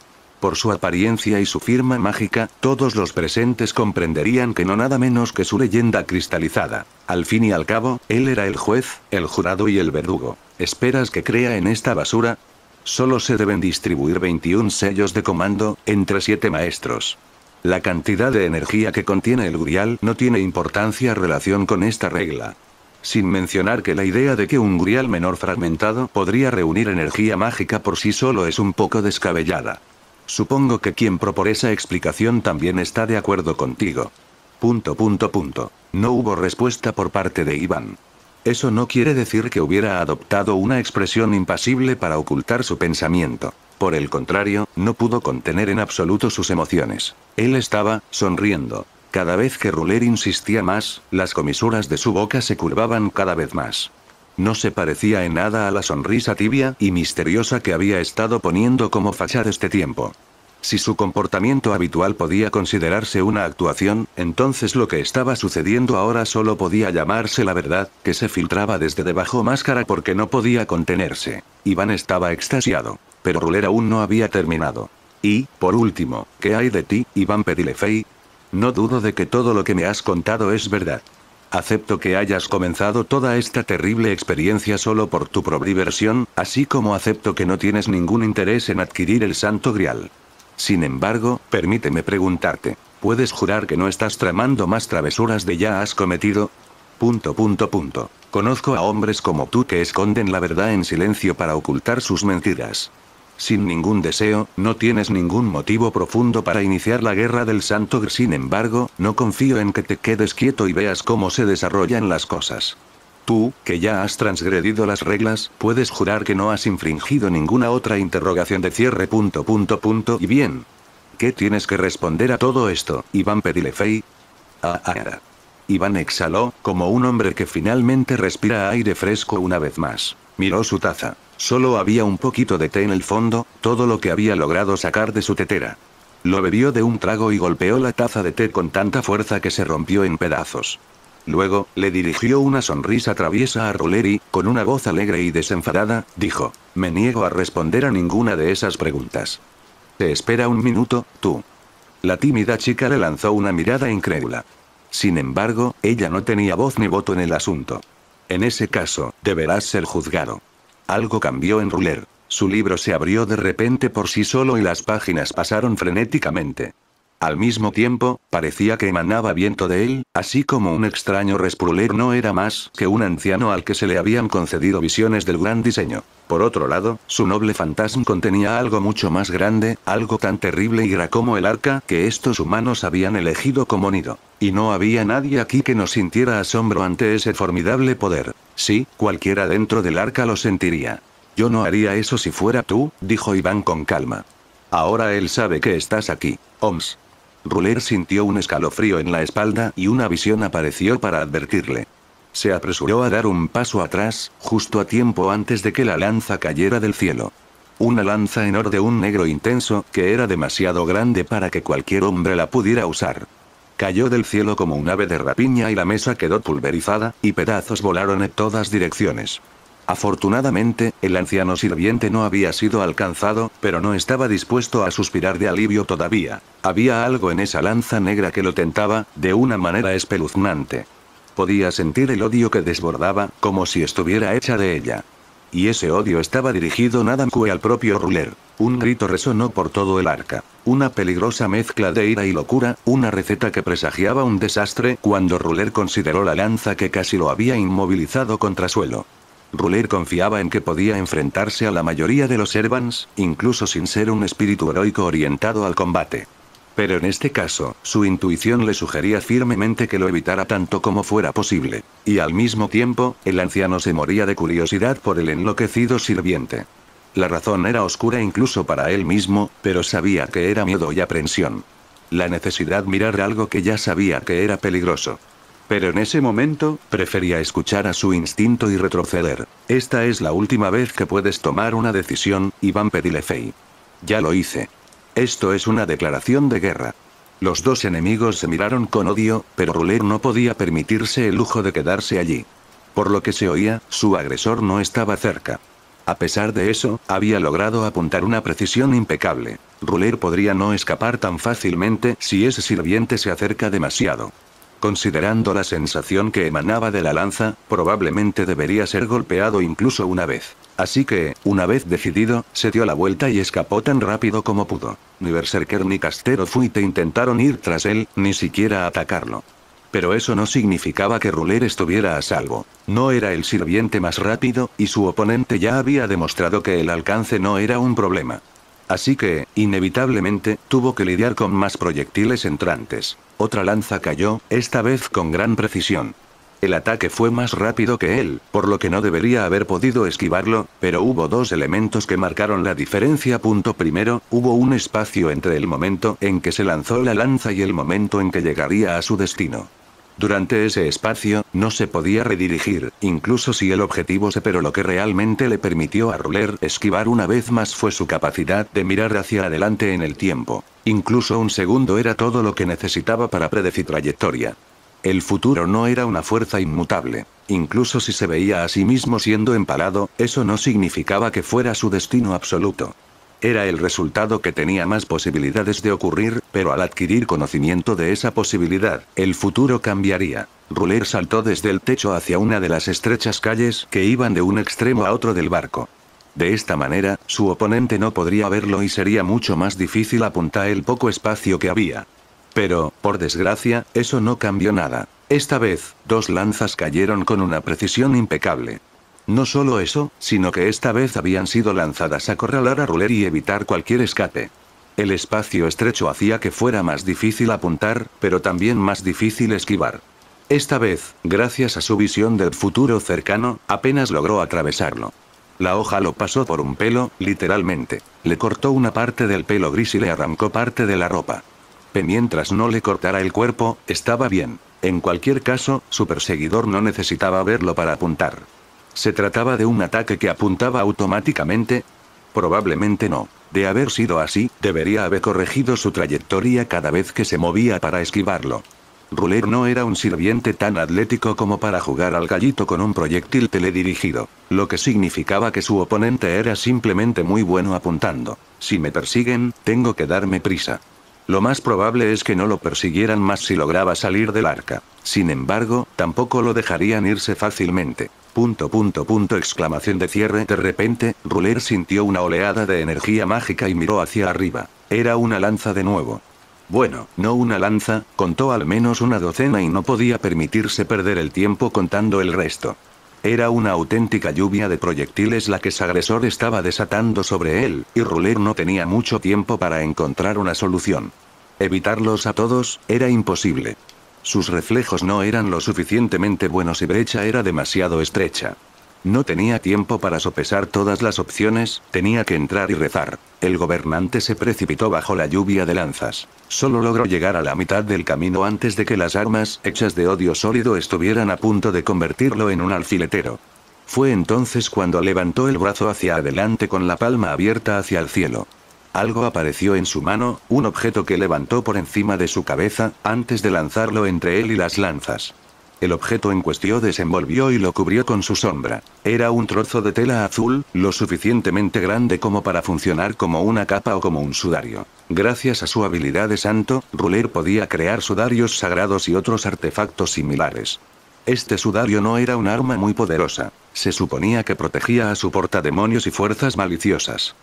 Por su apariencia y su firma mágica, todos los presentes comprenderían que no nada menos que su leyenda cristalizada. Al fin y al cabo, él era el juez, el jurado y el verdugo. ¿Esperas que crea en esta basura? Solo se deben distribuir 21 sellos de comando, entre 7 maestros. La cantidad de energía que contiene el grial no tiene importancia en relación con esta regla. Sin mencionar que la idea de que un grial menor fragmentado podría reunir energía mágica por sí solo es un poco descabellada. Supongo que quien propone esa explicación también está de acuerdo contigo. Punto punto punto. No hubo respuesta por parte de Iván. Eso no quiere decir que hubiera adoptado una expresión impasible para ocultar su pensamiento. Por el contrario, no pudo contener en absoluto sus emociones. Él estaba, sonriendo. Cada vez que Ruler insistía más, las comisuras de su boca se curvaban cada vez más. No se parecía en nada a la sonrisa tibia y misteriosa que había estado poniendo como fachada este tiempo. Si su comportamiento habitual podía considerarse una actuación, entonces lo que estaba sucediendo ahora solo podía llamarse la verdad, que se filtraba desde debajo máscara porque no podía contenerse. Iván estaba extasiado. Pero Ruler aún no había terminado. Y, por último, ¿qué hay de ti, Iván Pedilefei? No dudo de que todo lo que me has contado es verdad. Acepto que hayas comenzado toda esta terrible experiencia solo por tu probiversión, así como acepto que no tienes ningún interés en adquirir el santo grial. Sin embargo, permíteme preguntarte, ¿puedes jurar que no estás tramando más travesuras de ya has cometido? Punto punto punto. Conozco a hombres como tú que esconden la verdad en silencio para ocultar sus mentiras. Sin ningún deseo, no tienes ningún motivo profundo para iniciar la guerra del santo. Sin embargo, no confío en que te quedes quieto y veas cómo se desarrollan las cosas. Tú, que ya has transgredido las reglas, puedes jurar que no has infringido ninguna otra interrogación de cierre. Punto, punto, punto. Y bien. ¿Qué tienes que responder a todo esto, Iván Perilefei? Ah, ah, ah. Iván exhaló, como un hombre que finalmente respira aire fresco una vez más. Miró su taza. Solo había un poquito de té en el fondo, todo lo que había logrado sacar de su tetera. Lo bebió de un trago y golpeó la taza de té con tanta fuerza que se rompió en pedazos. Luego, le dirigió una sonrisa traviesa a y, con una voz alegre y desenfadada, dijo, me niego a responder a ninguna de esas preguntas. Te espera un minuto, tú. La tímida chica le lanzó una mirada incrédula. Sin embargo, ella no tenía voz ni voto en el asunto. En ese caso, deberás ser juzgado. Algo cambió en Ruler. Su libro se abrió de repente por sí solo y las páginas pasaron frenéticamente. Al mismo tiempo, parecía que emanaba viento de él, así como un extraño Respruler no era más que un anciano al que se le habían concedido visiones del gran diseño. Por otro lado, su noble fantasma contenía algo mucho más grande, algo tan terrible y gra como el arca que estos humanos habían elegido como nido. Y no había nadie aquí que no sintiera asombro ante ese formidable poder. Sí, cualquiera dentro del arca lo sentiría. Yo no haría eso si fuera tú, dijo Iván con calma. Ahora él sabe que estás aquí. Oms. Ruler sintió un escalofrío en la espalda y una visión apareció para advertirle. Se apresuró a dar un paso atrás, justo a tiempo antes de que la lanza cayera del cielo. Una lanza en oro de un negro intenso, que era demasiado grande para que cualquier hombre la pudiera usar. Cayó del cielo como un ave de rapiña y la mesa quedó pulverizada, y pedazos volaron en todas direcciones. Afortunadamente, el anciano sirviente no había sido alcanzado, pero no estaba dispuesto a suspirar de alivio todavía. Había algo en esa lanza negra que lo tentaba, de una manera espeluznante. Podía sentir el odio que desbordaba, como si estuviera hecha de ella. Y ese odio estaba dirigido nada más que al propio Ruler. Un grito resonó por todo el arca. Una peligrosa mezcla de ira y locura, una receta que presagiaba un desastre cuando Ruler consideró la lanza que casi lo había inmovilizado contra suelo. Ruler confiaba en que podía enfrentarse a la mayoría de los Ervans, incluso sin ser un espíritu heroico orientado al combate. Pero en este caso, su intuición le sugería firmemente que lo evitara tanto como fuera posible. Y al mismo tiempo, el anciano se moría de curiosidad por el enloquecido sirviente. La razón era oscura incluso para él mismo, pero sabía que era miedo y aprensión. La necesidad mirar algo que ya sabía que era peligroso. Pero en ese momento, prefería escuchar a su instinto y retroceder. Esta es la última vez que puedes tomar una decisión, Iván Pedilefei. Ya lo hice. Esto es una declaración de guerra. Los dos enemigos se miraron con odio, pero Ruler no podía permitirse el lujo de quedarse allí. Por lo que se oía, su agresor no estaba cerca. A pesar de eso, había logrado apuntar una precisión impecable. Ruler podría no escapar tan fácilmente si ese sirviente se acerca demasiado. Considerando la sensación que emanaba de la lanza, probablemente debería ser golpeado incluso una vez. Así que, una vez decidido, se dio la vuelta y escapó tan rápido como pudo. Ni Berserker ni Castero Fuite intentaron ir tras él, ni siquiera atacarlo. Pero eso no significaba que Ruler estuviera a salvo. No era el sirviente más rápido, y su oponente ya había demostrado que el alcance no era un problema. Así que, inevitablemente, tuvo que lidiar con más proyectiles entrantes. Otra lanza cayó, esta vez con gran precisión. El ataque fue más rápido que él, por lo que no debería haber podido esquivarlo, pero hubo dos elementos que marcaron la diferencia. primero, hubo un espacio entre el momento en que se lanzó la lanza y el momento en que llegaría a su destino. Durante ese espacio, no se podía redirigir, incluso si el objetivo se pero lo que realmente le permitió a Ruler esquivar una vez más fue su capacidad de mirar hacia adelante en el tiempo. Incluso un segundo era todo lo que necesitaba para predecir trayectoria. El futuro no era una fuerza inmutable. Incluso si se veía a sí mismo siendo empalado, eso no significaba que fuera su destino absoluto. Era el resultado que tenía más posibilidades de ocurrir, pero al adquirir conocimiento de esa posibilidad, el futuro cambiaría. Ruler saltó desde el techo hacia una de las estrechas calles que iban de un extremo a otro del barco. De esta manera, su oponente no podría verlo y sería mucho más difícil apuntar el poco espacio que había. Pero, por desgracia, eso no cambió nada. Esta vez, dos lanzas cayeron con una precisión impecable. No solo eso, sino que esta vez habían sido lanzadas a corralar a Ruler y evitar cualquier escape. El espacio estrecho hacía que fuera más difícil apuntar, pero también más difícil esquivar. Esta vez, gracias a su visión del futuro cercano, apenas logró atravesarlo. La hoja lo pasó por un pelo, literalmente. Le cortó una parte del pelo gris y le arrancó parte de la ropa. Pero mientras no le cortara el cuerpo, estaba bien. En cualquier caso, su perseguidor no necesitaba verlo para apuntar. ¿Se trataba de un ataque que apuntaba automáticamente? Probablemente no. De haber sido así, debería haber corregido su trayectoria cada vez que se movía para esquivarlo. Ruler no era un sirviente tan atlético como para jugar al gallito con un proyectil teledirigido, lo que significaba que su oponente era simplemente muy bueno apuntando. Si me persiguen, tengo que darme prisa. Lo más probable es que no lo persiguieran más si lograba salir del arca. Sin embargo, tampoco lo dejarían irse fácilmente. Punto punto punto exclamación de cierre De repente, Ruler sintió una oleada de energía mágica y miró hacia arriba. Era una lanza de nuevo. Bueno, no una lanza, contó al menos una docena y no podía permitirse perder el tiempo contando el resto. Era una auténtica lluvia de proyectiles la que Sagresor estaba desatando sobre él, y Ruler no tenía mucho tiempo para encontrar una solución. Evitarlos a todos, era imposible. Sus reflejos no eran lo suficientemente buenos y brecha era demasiado estrecha. No tenía tiempo para sopesar todas las opciones, tenía que entrar y rezar. El gobernante se precipitó bajo la lluvia de lanzas. Solo logró llegar a la mitad del camino antes de que las armas hechas de odio sólido estuvieran a punto de convertirlo en un alfiletero. Fue entonces cuando levantó el brazo hacia adelante con la palma abierta hacia el cielo. Algo apareció en su mano, un objeto que levantó por encima de su cabeza, antes de lanzarlo entre él y las lanzas. El objeto en cuestión desenvolvió y lo cubrió con su sombra. Era un trozo de tela azul, lo suficientemente grande como para funcionar como una capa o como un sudario. Gracias a su habilidad de santo, Ruler podía crear sudarios sagrados y otros artefactos similares. Este sudario no era un arma muy poderosa. Se suponía que protegía a su portademonios y fuerzas maliciosas.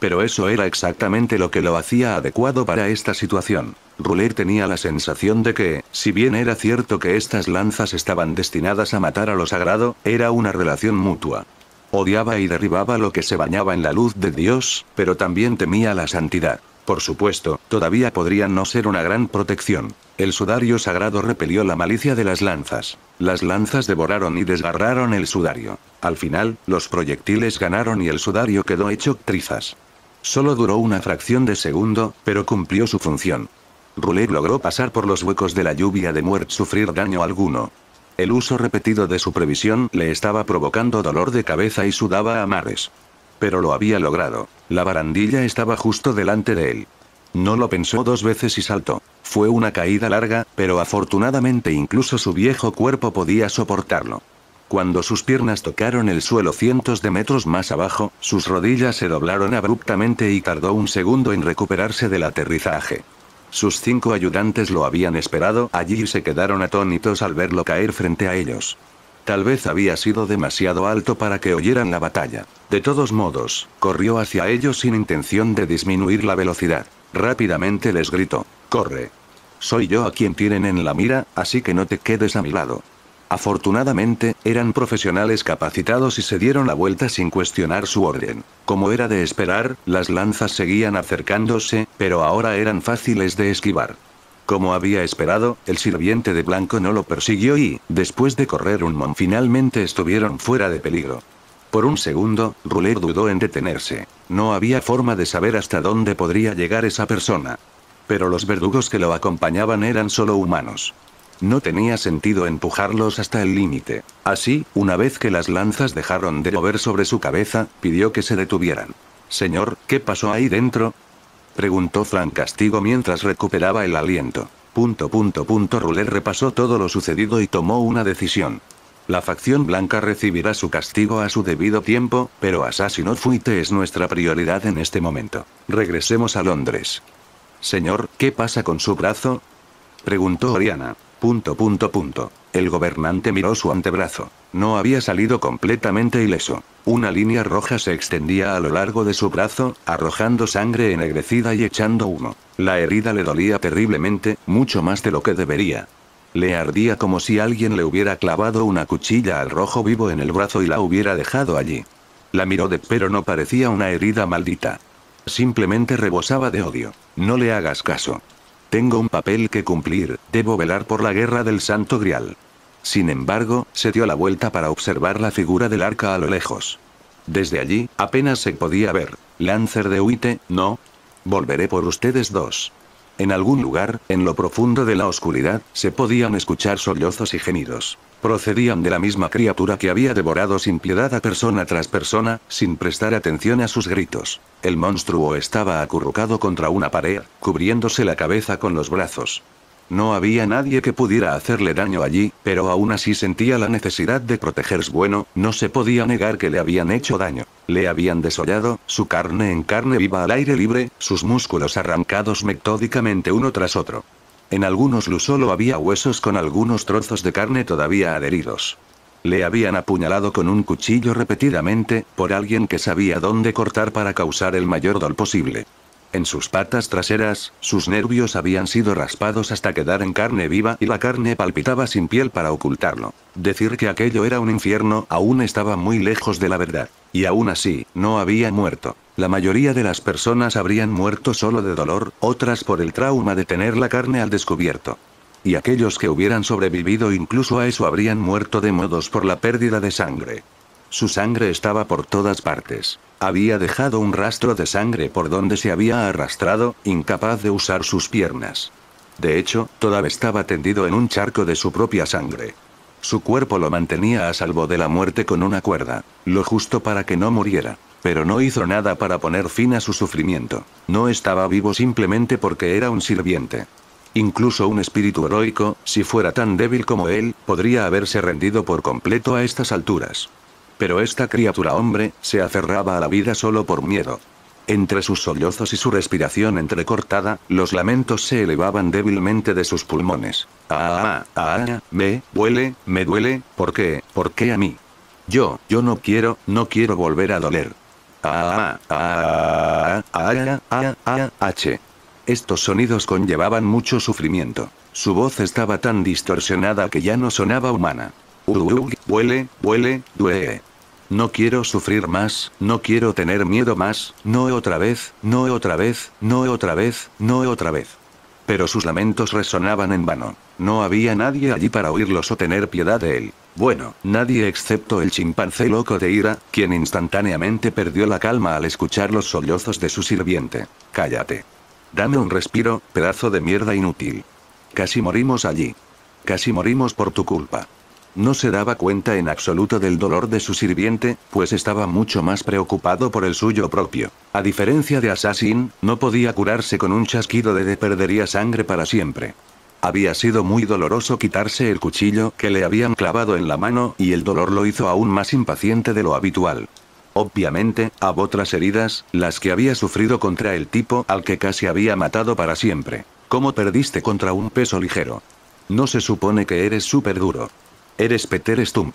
Pero eso era exactamente lo que lo hacía adecuado para esta situación. Ruler tenía la sensación de que, si bien era cierto que estas lanzas estaban destinadas a matar a lo sagrado, era una relación mutua. Odiaba y derribaba lo que se bañaba en la luz de Dios, pero también temía la santidad. Por supuesto, todavía podrían no ser una gran protección. El sudario sagrado repelió la malicia de las lanzas. Las lanzas devoraron y desgarraron el sudario. Al final, los proyectiles ganaron y el sudario quedó hecho trizas. Solo duró una fracción de segundo, pero cumplió su función. Roulet logró pasar por los huecos de la lluvia de muerte sufrir daño alguno. El uso repetido de su previsión le estaba provocando dolor de cabeza y sudaba a mares. Pero lo había logrado. La barandilla estaba justo delante de él. No lo pensó dos veces y saltó. Fue una caída larga, pero afortunadamente incluso su viejo cuerpo podía soportarlo. Cuando sus piernas tocaron el suelo cientos de metros más abajo, sus rodillas se doblaron abruptamente y tardó un segundo en recuperarse del aterrizaje. Sus cinco ayudantes lo habían esperado allí y se quedaron atónitos al verlo caer frente a ellos. Tal vez había sido demasiado alto para que oyeran la batalla. De todos modos, corrió hacia ellos sin intención de disminuir la velocidad. Rápidamente les gritó, ¡Corre! Soy yo a quien tienen en la mira, así que no te quedes a mi lado. Afortunadamente, eran profesionales capacitados y se dieron la vuelta sin cuestionar su orden. Como era de esperar, las lanzas seguían acercándose, pero ahora eran fáciles de esquivar. Como había esperado, el sirviente de blanco no lo persiguió y, después de correr un mon, finalmente estuvieron fuera de peligro. Por un segundo, Ruler dudó en detenerse. No había forma de saber hasta dónde podría llegar esa persona. Pero los verdugos que lo acompañaban eran solo humanos. No tenía sentido empujarlos hasta el límite. Así, una vez que las lanzas dejaron de mover sobre su cabeza, pidió que se detuvieran. Señor, ¿qué pasó ahí dentro? Preguntó Frank Castigo mientras recuperaba el aliento. Punto punto punto Ruler repasó todo lo sucedido y tomó una decisión. La facción blanca recibirá su castigo a su debido tiempo, pero no Fuite es nuestra prioridad en este momento. Regresemos a Londres. Señor, ¿qué pasa con su brazo? Preguntó Oriana. Punto punto punto. El gobernante miró su antebrazo. No había salido completamente ileso. Una línea roja se extendía a lo largo de su brazo, arrojando sangre ennegrecida y echando humo. La herida le dolía terriblemente, mucho más de lo que debería. Le ardía como si alguien le hubiera clavado una cuchilla al rojo vivo en el brazo y la hubiera dejado allí. La miró de pero no parecía una herida maldita. Simplemente rebosaba de odio. No le hagas caso. Tengo un papel que cumplir, debo velar por la guerra del Santo Grial. Sin embargo, se dio la vuelta para observar la figura del arca a lo lejos. Desde allí, apenas se podía ver. Lancer de Huite, no. Volveré por ustedes dos. En algún lugar, en lo profundo de la oscuridad, se podían escuchar sollozos y gemidos. Procedían de la misma criatura que había devorado sin piedad a persona tras persona, sin prestar atención a sus gritos. El monstruo estaba acurrucado contra una pared, cubriéndose la cabeza con los brazos. No había nadie que pudiera hacerle daño allí, pero aún así sentía la necesidad de protegerse. Bueno, no se podía negar que le habían hecho daño. Le habían desollado, su carne en carne viva al aire libre, sus músculos arrancados metódicamente uno tras otro. En algunos lu solo había huesos con algunos trozos de carne todavía adheridos. Le habían apuñalado con un cuchillo repetidamente, por alguien que sabía dónde cortar para causar el mayor dolor posible. En sus patas traseras, sus nervios habían sido raspados hasta quedar en carne viva y la carne palpitaba sin piel para ocultarlo. Decir que aquello era un infierno aún estaba muy lejos de la verdad. Y aún así, no había muerto. La mayoría de las personas habrían muerto solo de dolor, otras por el trauma de tener la carne al descubierto. Y aquellos que hubieran sobrevivido incluso a eso habrían muerto de modos por la pérdida de sangre. Su sangre estaba por todas partes. Había dejado un rastro de sangre por donde se había arrastrado, incapaz de usar sus piernas. De hecho, todavía estaba tendido en un charco de su propia sangre. Su cuerpo lo mantenía a salvo de la muerte con una cuerda, lo justo para que no muriera. Pero no hizo nada para poner fin a su sufrimiento. No estaba vivo simplemente porque era un sirviente. Incluso un espíritu heroico, si fuera tan débil como él, podría haberse rendido por completo a estas alturas. Pero esta criatura hombre, se aferraba a la vida solo por miedo. Entre sus sollozos y su respiración entrecortada, los lamentos se elevaban débilmente de sus pulmones. Ah, ah, ah, me duele, me duele, ¿por qué, por qué a mí? Yo, yo no quiero, no quiero volver a doler. Ah, ah, ah, ah, ah, h. Estos sonidos conllevaban mucho sufrimiento. Su voz estaba tan distorsionada que ya no sonaba humana. huele, huele, duele. No quiero sufrir más, no quiero tener miedo más, no otra vez, no otra vez, no otra vez, no otra vez. Pero sus lamentos resonaban en vano. No había nadie allí para oírlos o tener piedad de él. Bueno, nadie excepto el chimpancé loco de ira, quien instantáneamente perdió la calma al escuchar los sollozos de su sirviente. Cállate. Dame un respiro, pedazo de mierda inútil. Casi morimos allí. Casi morimos por tu culpa. No se daba cuenta en absoluto del dolor de su sirviente, pues estaba mucho más preocupado por el suyo propio. A diferencia de Assassin, no podía curarse con un chasquido de de perdería sangre para siempre. Había sido muy doloroso quitarse el cuchillo que le habían clavado en la mano y el dolor lo hizo aún más impaciente de lo habitual. Obviamente, a otras heridas, las que había sufrido contra el tipo al que casi había matado para siempre. ¿Cómo perdiste contra un peso ligero? No se supone que eres súper duro. Eres Peter Stump.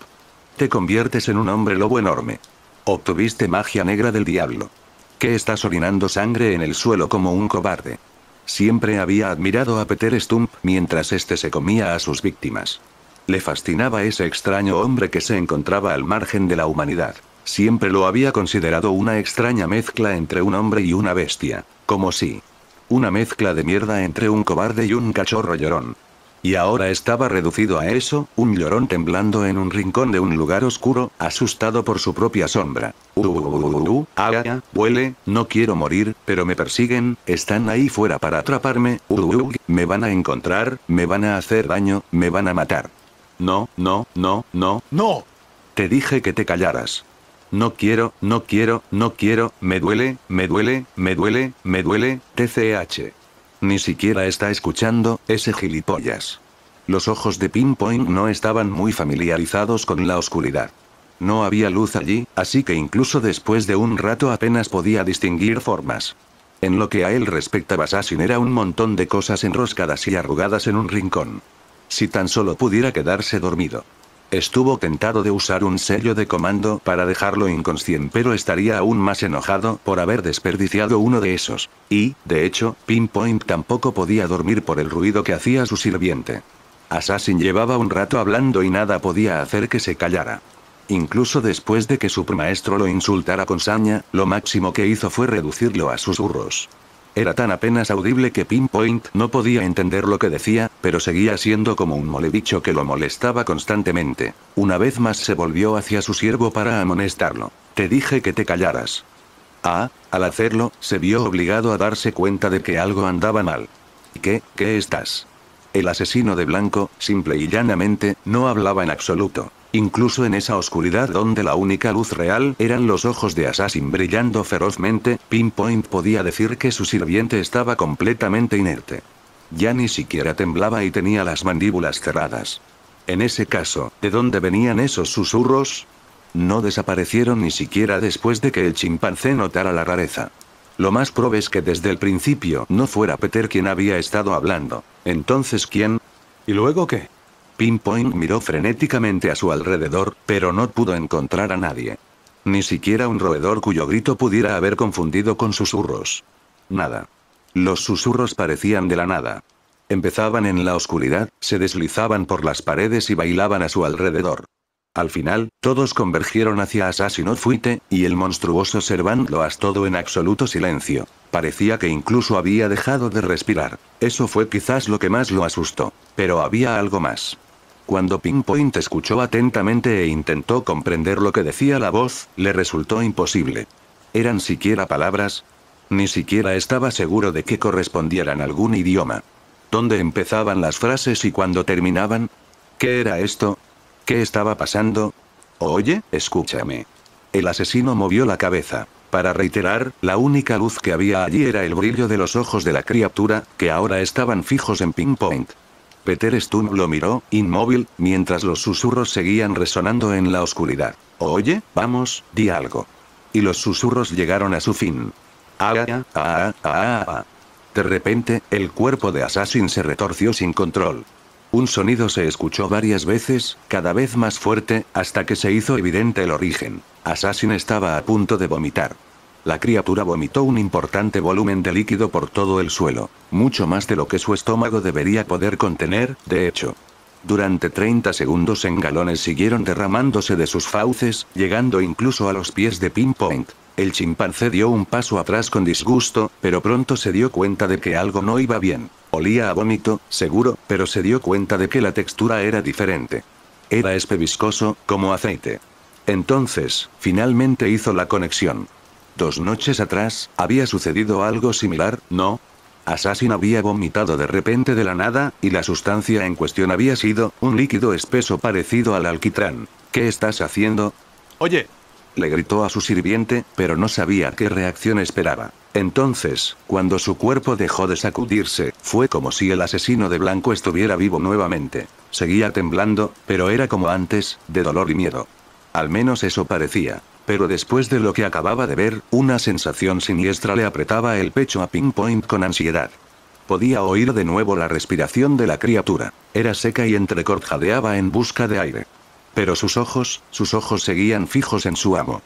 Te conviertes en un hombre lobo enorme. Obtuviste magia negra del diablo. Que estás orinando sangre en el suelo como un cobarde. Siempre había admirado a Peter Stump mientras este se comía a sus víctimas. Le fascinaba ese extraño hombre que se encontraba al margen de la humanidad. Siempre lo había considerado una extraña mezcla entre un hombre y una bestia, como si. Una mezcla de mierda entre un cobarde y un cachorro llorón. Y ahora estaba reducido a eso, un llorón temblando en un rincón de un lugar oscuro, asustado por su propia sombra. Uh, ah, huele, no quiero morir, pero me persiguen, están ahí fuera para atraparme, uh, me van a encontrar, me van a hacer daño, me van a matar. No, no, no, no, no. Te dije que te callaras. No quiero, no quiero, no quiero, me duele, me duele, me duele, me duele, TCH. Ni siquiera está escuchando, ese gilipollas. Los ojos de Pinpoint no estaban muy familiarizados con la oscuridad. No había luz allí, así que incluso después de un rato apenas podía distinguir formas. En lo que a él respectaba Sassin era un montón de cosas enroscadas y arrugadas en un rincón. Si tan solo pudiera quedarse dormido. Estuvo tentado de usar un sello de comando para dejarlo inconsciente pero estaría aún más enojado por haber desperdiciado uno de esos. Y, de hecho, Pinpoint tampoco podía dormir por el ruido que hacía su sirviente. Assassin llevaba un rato hablando y nada podía hacer que se callara. Incluso después de que su maestro lo insultara con saña, lo máximo que hizo fue reducirlo a sus burros. Era tan apenas audible que Pinpoint no podía entender lo que decía, pero seguía siendo como un moledicho que lo molestaba constantemente. Una vez más se volvió hacia su siervo para amonestarlo. Te dije que te callaras. Ah, al hacerlo, se vio obligado a darse cuenta de que algo andaba mal. ¿Qué, qué estás? El asesino de blanco, simple y llanamente, no hablaba en absoluto incluso en esa oscuridad donde la única luz real eran los ojos de Assassin brillando ferozmente, Pinpoint podía decir que su sirviente estaba completamente inerte. Ya ni siquiera temblaba y tenía las mandíbulas cerradas. En ese caso, ¿de dónde venían esos susurros? No desaparecieron ni siquiera después de que el chimpancé notara la rareza. Lo más probe es que desde el principio no fuera Peter quien había estado hablando. Entonces, ¿quién? ¿Y luego qué? Pinpoint miró frenéticamente a su alrededor, pero no pudo encontrar a nadie. Ni siquiera un roedor cuyo grito pudiera haber confundido con susurros. Nada. Los susurros parecían de la nada. Empezaban en la oscuridad, se deslizaban por las paredes y bailaban a su alrededor. Al final, todos convergieron hacia No Fuite, y el monstruoso lo as todo en absoluto silencio. Parecía que incluso había dejado de respirar. Eso fue quizás lo que más lo asustó. Pero había algo más. Cuando Point escuchó atentamente e intentó comprender lo que decía la voz, le resultó imposible. ¿Eran siquiera palabras? Ni siquiera estaba seguro de que correspondieran a algún idioma. ¿Dónde empezaban las frases y cuándo terminaban? ¿Qué era esto? ¿Qué estaba pasando? Oye, escúchame. El asesino movió la cabeza. Para reiterar, la única luz que había allí era el brillo de los ojos de la criatura, que ahora estaban fijos en Point. Peter Stum lo miró, inmóvil, mientras los susurros seguían resonando en la oscuridad. Oye, vamos, di algo. Y los susurros llegaron a su fin. Ah, ah, ah, de repente, el cuerpo de Assassin se retorció sin control. Un sonido se escuchó varias veces, cada vez más fuerte, hasta que se hizo evidente el origen. Assassin estaba a punto de vomitar. La criatura vomitó un importante volumen de líquido por todo el suelo, mucho más de lo que su estómago debería poder contener, de hecho. Durante 30 segundos en galones siguieron derramándose de sus fauces, llegando incluso a los pies de Pinpoint. El chimpancé dio un paso atrás con disgusto, pero pronto se dio cuenta de que algo no iba bien. Olía a vómito, seguro, pero se dio cuenta de que la textura era diferente. Era espeviscoso, como aceite. Entonces, finalmente hizo la conexión. Dos noches atrás, había sucedido algo similar, ¿no? Assassin había vomitado de repente de la nada, y la sustancia en cuestión había sido, un líquido espeso parecido al alquitrán. ¿Qué estás haciendo? Oye. Le gritó a su sirviente, pero no sabía qué reacción esperaba. Entonces, cuando su cuerpo dejó de sacudirse, fue como si el asesino de blanco estuviera vivo nuevamente. Seguía temblando, pero era como antes, de dolor y miedo. Al menos eso parecía. Pero después de lo que acababa de ver, una sensación siniestra le apretaba el pecho a Pinpoint con ansiedad. Podía oír de nuevo la respiración de la criatura. Era seca y entrecortjadeaba en busca de aire. Pero sus ojos, sus ojos seguían fijos en su amo.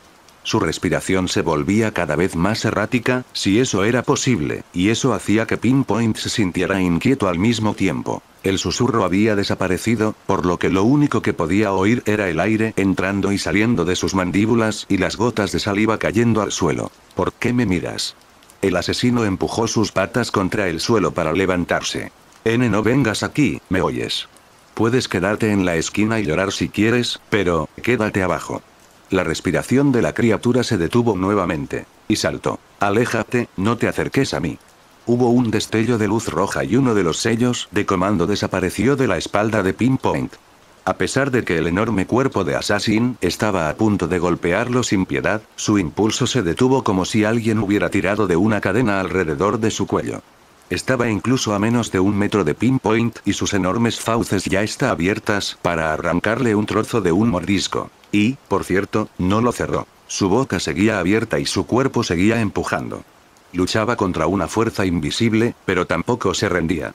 Su respiración se volvía cada vez más errática, si eso era posible, y eso hacía que Pinpoint se sintiera inquieto al mismo tiempo. El susurro había desaparecido, por lo que lo único que podía oír era el aire entrando y saliendo de sus mandíbulas y las gotas de saliva cayendo al suelo. ¿Por qué me miras? El asesino empujó sus patas contra el suelo para levantarse. N no vengas aquí, ¿me oyes? Puedes quedarte en la esquina y llorar si quieres, pero, quédate abajo. La respiración de la criatura se detuvo nuevamente. Y saltó. Aléjate, no te acerques a mí. Hubo un destello de luz roja y uno de los sellos de comando desapareció de la espalda de Pinpoint. A pesar de que el enorme cuerpo de Assassin estaba a punto de golpearlo sin piedad, su impulso se detuvo como si alguien hubiera tirado de una cadena alrededor de su cuello. Estaba incluso a menos de un metro de Pinpoint y sus enormes fauces ya está abiertas para arrancarle un trozo de un mordisco. Y, por cierto, no lo cerró. Su boca seguía abierta y su cuerpo seguía empujando. Luchaba contra una fuerza invisible, pero tampoco se rendía.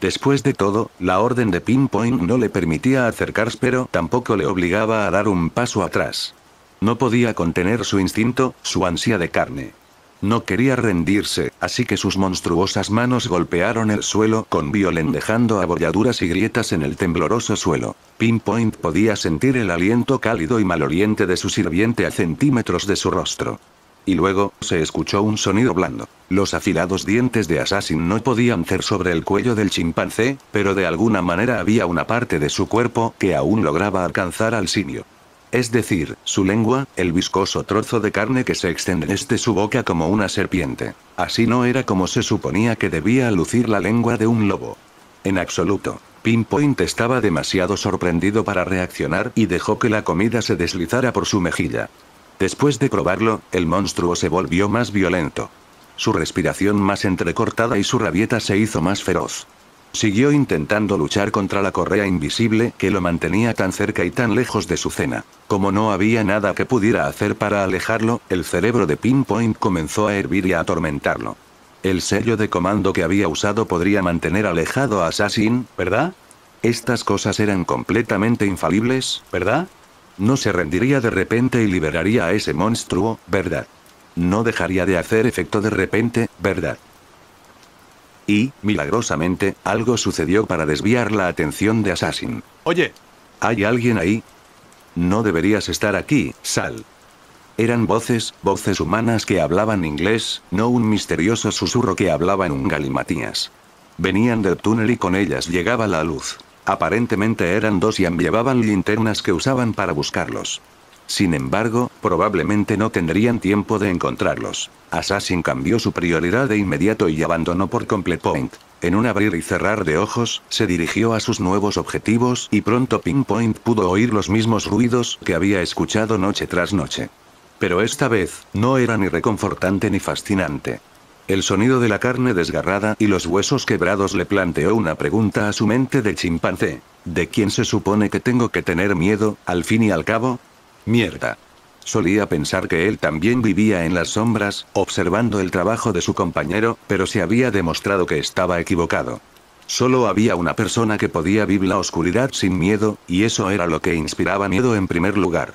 Después de todo, la orden de Pinpoint no le permitía acercarse pero tampoco le obligaba a dar un paso atrás. No podía contener su instinto, su ansia de carne. No quería rendirse, así que sus monstruosas manos golpearon el suelo con violen dejando abolladuras y grietas en el tembloroso suelo. Pinpoint podía sentir el aliento cálido y maloliente de su sirviente a centímetros de su rostro. Y luego, se escuchó un sonido blando. Los afilados dientes de Assassin no podían ser sobre el cuello del chimpancé, pero de alguna manera había una parte de su cuerpo que aún lograba alcanzar al simio es decir, su lengua, el viscoso trozo de carne que se extiende desde su boca como una serpiente. Así no era como se suponía que debía lucir la lengua de un lobo. En absoluto. Pinpoint estaba demasiado sorprendido para reaccionar y dejó que la comida se deslizara por su mejilla. Después de probarlo, el monstruo se volvió más violento. Su respiración más entrecortada y su rabieta se hizo más feroz. Siguió intentando luchar contra la correa invisible que lo mantenía tan cerca y tan lejos de su cena. Como no había nada que pudiera hacer para alejarlo, el cerebro de Pinpoint comenzó a hervir y a atormentarlo. El sello de comando que había usado podría mantener alejado a Assassin, ¿verdad? Estas cosas eran completamente infalibles, ¿verdad? No se rendiría de repente y liberaría a ese monstruo, ¿verdad? No dejaría de hacer efecto de repente, ¿verdad? Y, milagrosamente, algo sucedió para desviar la atención de Assassin. Oye. ¿Hay alguien ahí? No deberías estar aquí, Sal. Eran voces, voces humanas que hablaban inglés, no un misterioso susurro que hablaba en un galimatías. Venían del túnel y con ellas llegaba la luz. Aparentemente eran dos y llevaban linternas que usaban para buscarlos. Sin embargo, probablemente no tendrían tiempo de encontrarlos. Assassin cambió su prioridad de inmediato y abandonó por completo Point. En un abrir y cerrar de ojos, se dirigió a sus nuevos objetivos y pronto Point pudo oír los mismos ruidos que había escuchado noche tras noche. Pero esta vez, no era ni reconfortante ni fascinante. El sonido de la carne desgarrada y los huesos quebrados le planteó una pregunta a su mente de chimpancé. ¿De quién se supone que tengo que tener miedo, al fin y al cabo? Mierda. Solía pensar que él también vivía en las sombras, observando el trabajo de su compañero, pero se había demostrado que estaba equivocado. Solo había una persona que podía vivir la oscuridad sin miedo, y eso era lo que inspiraba miedo en primer lugar.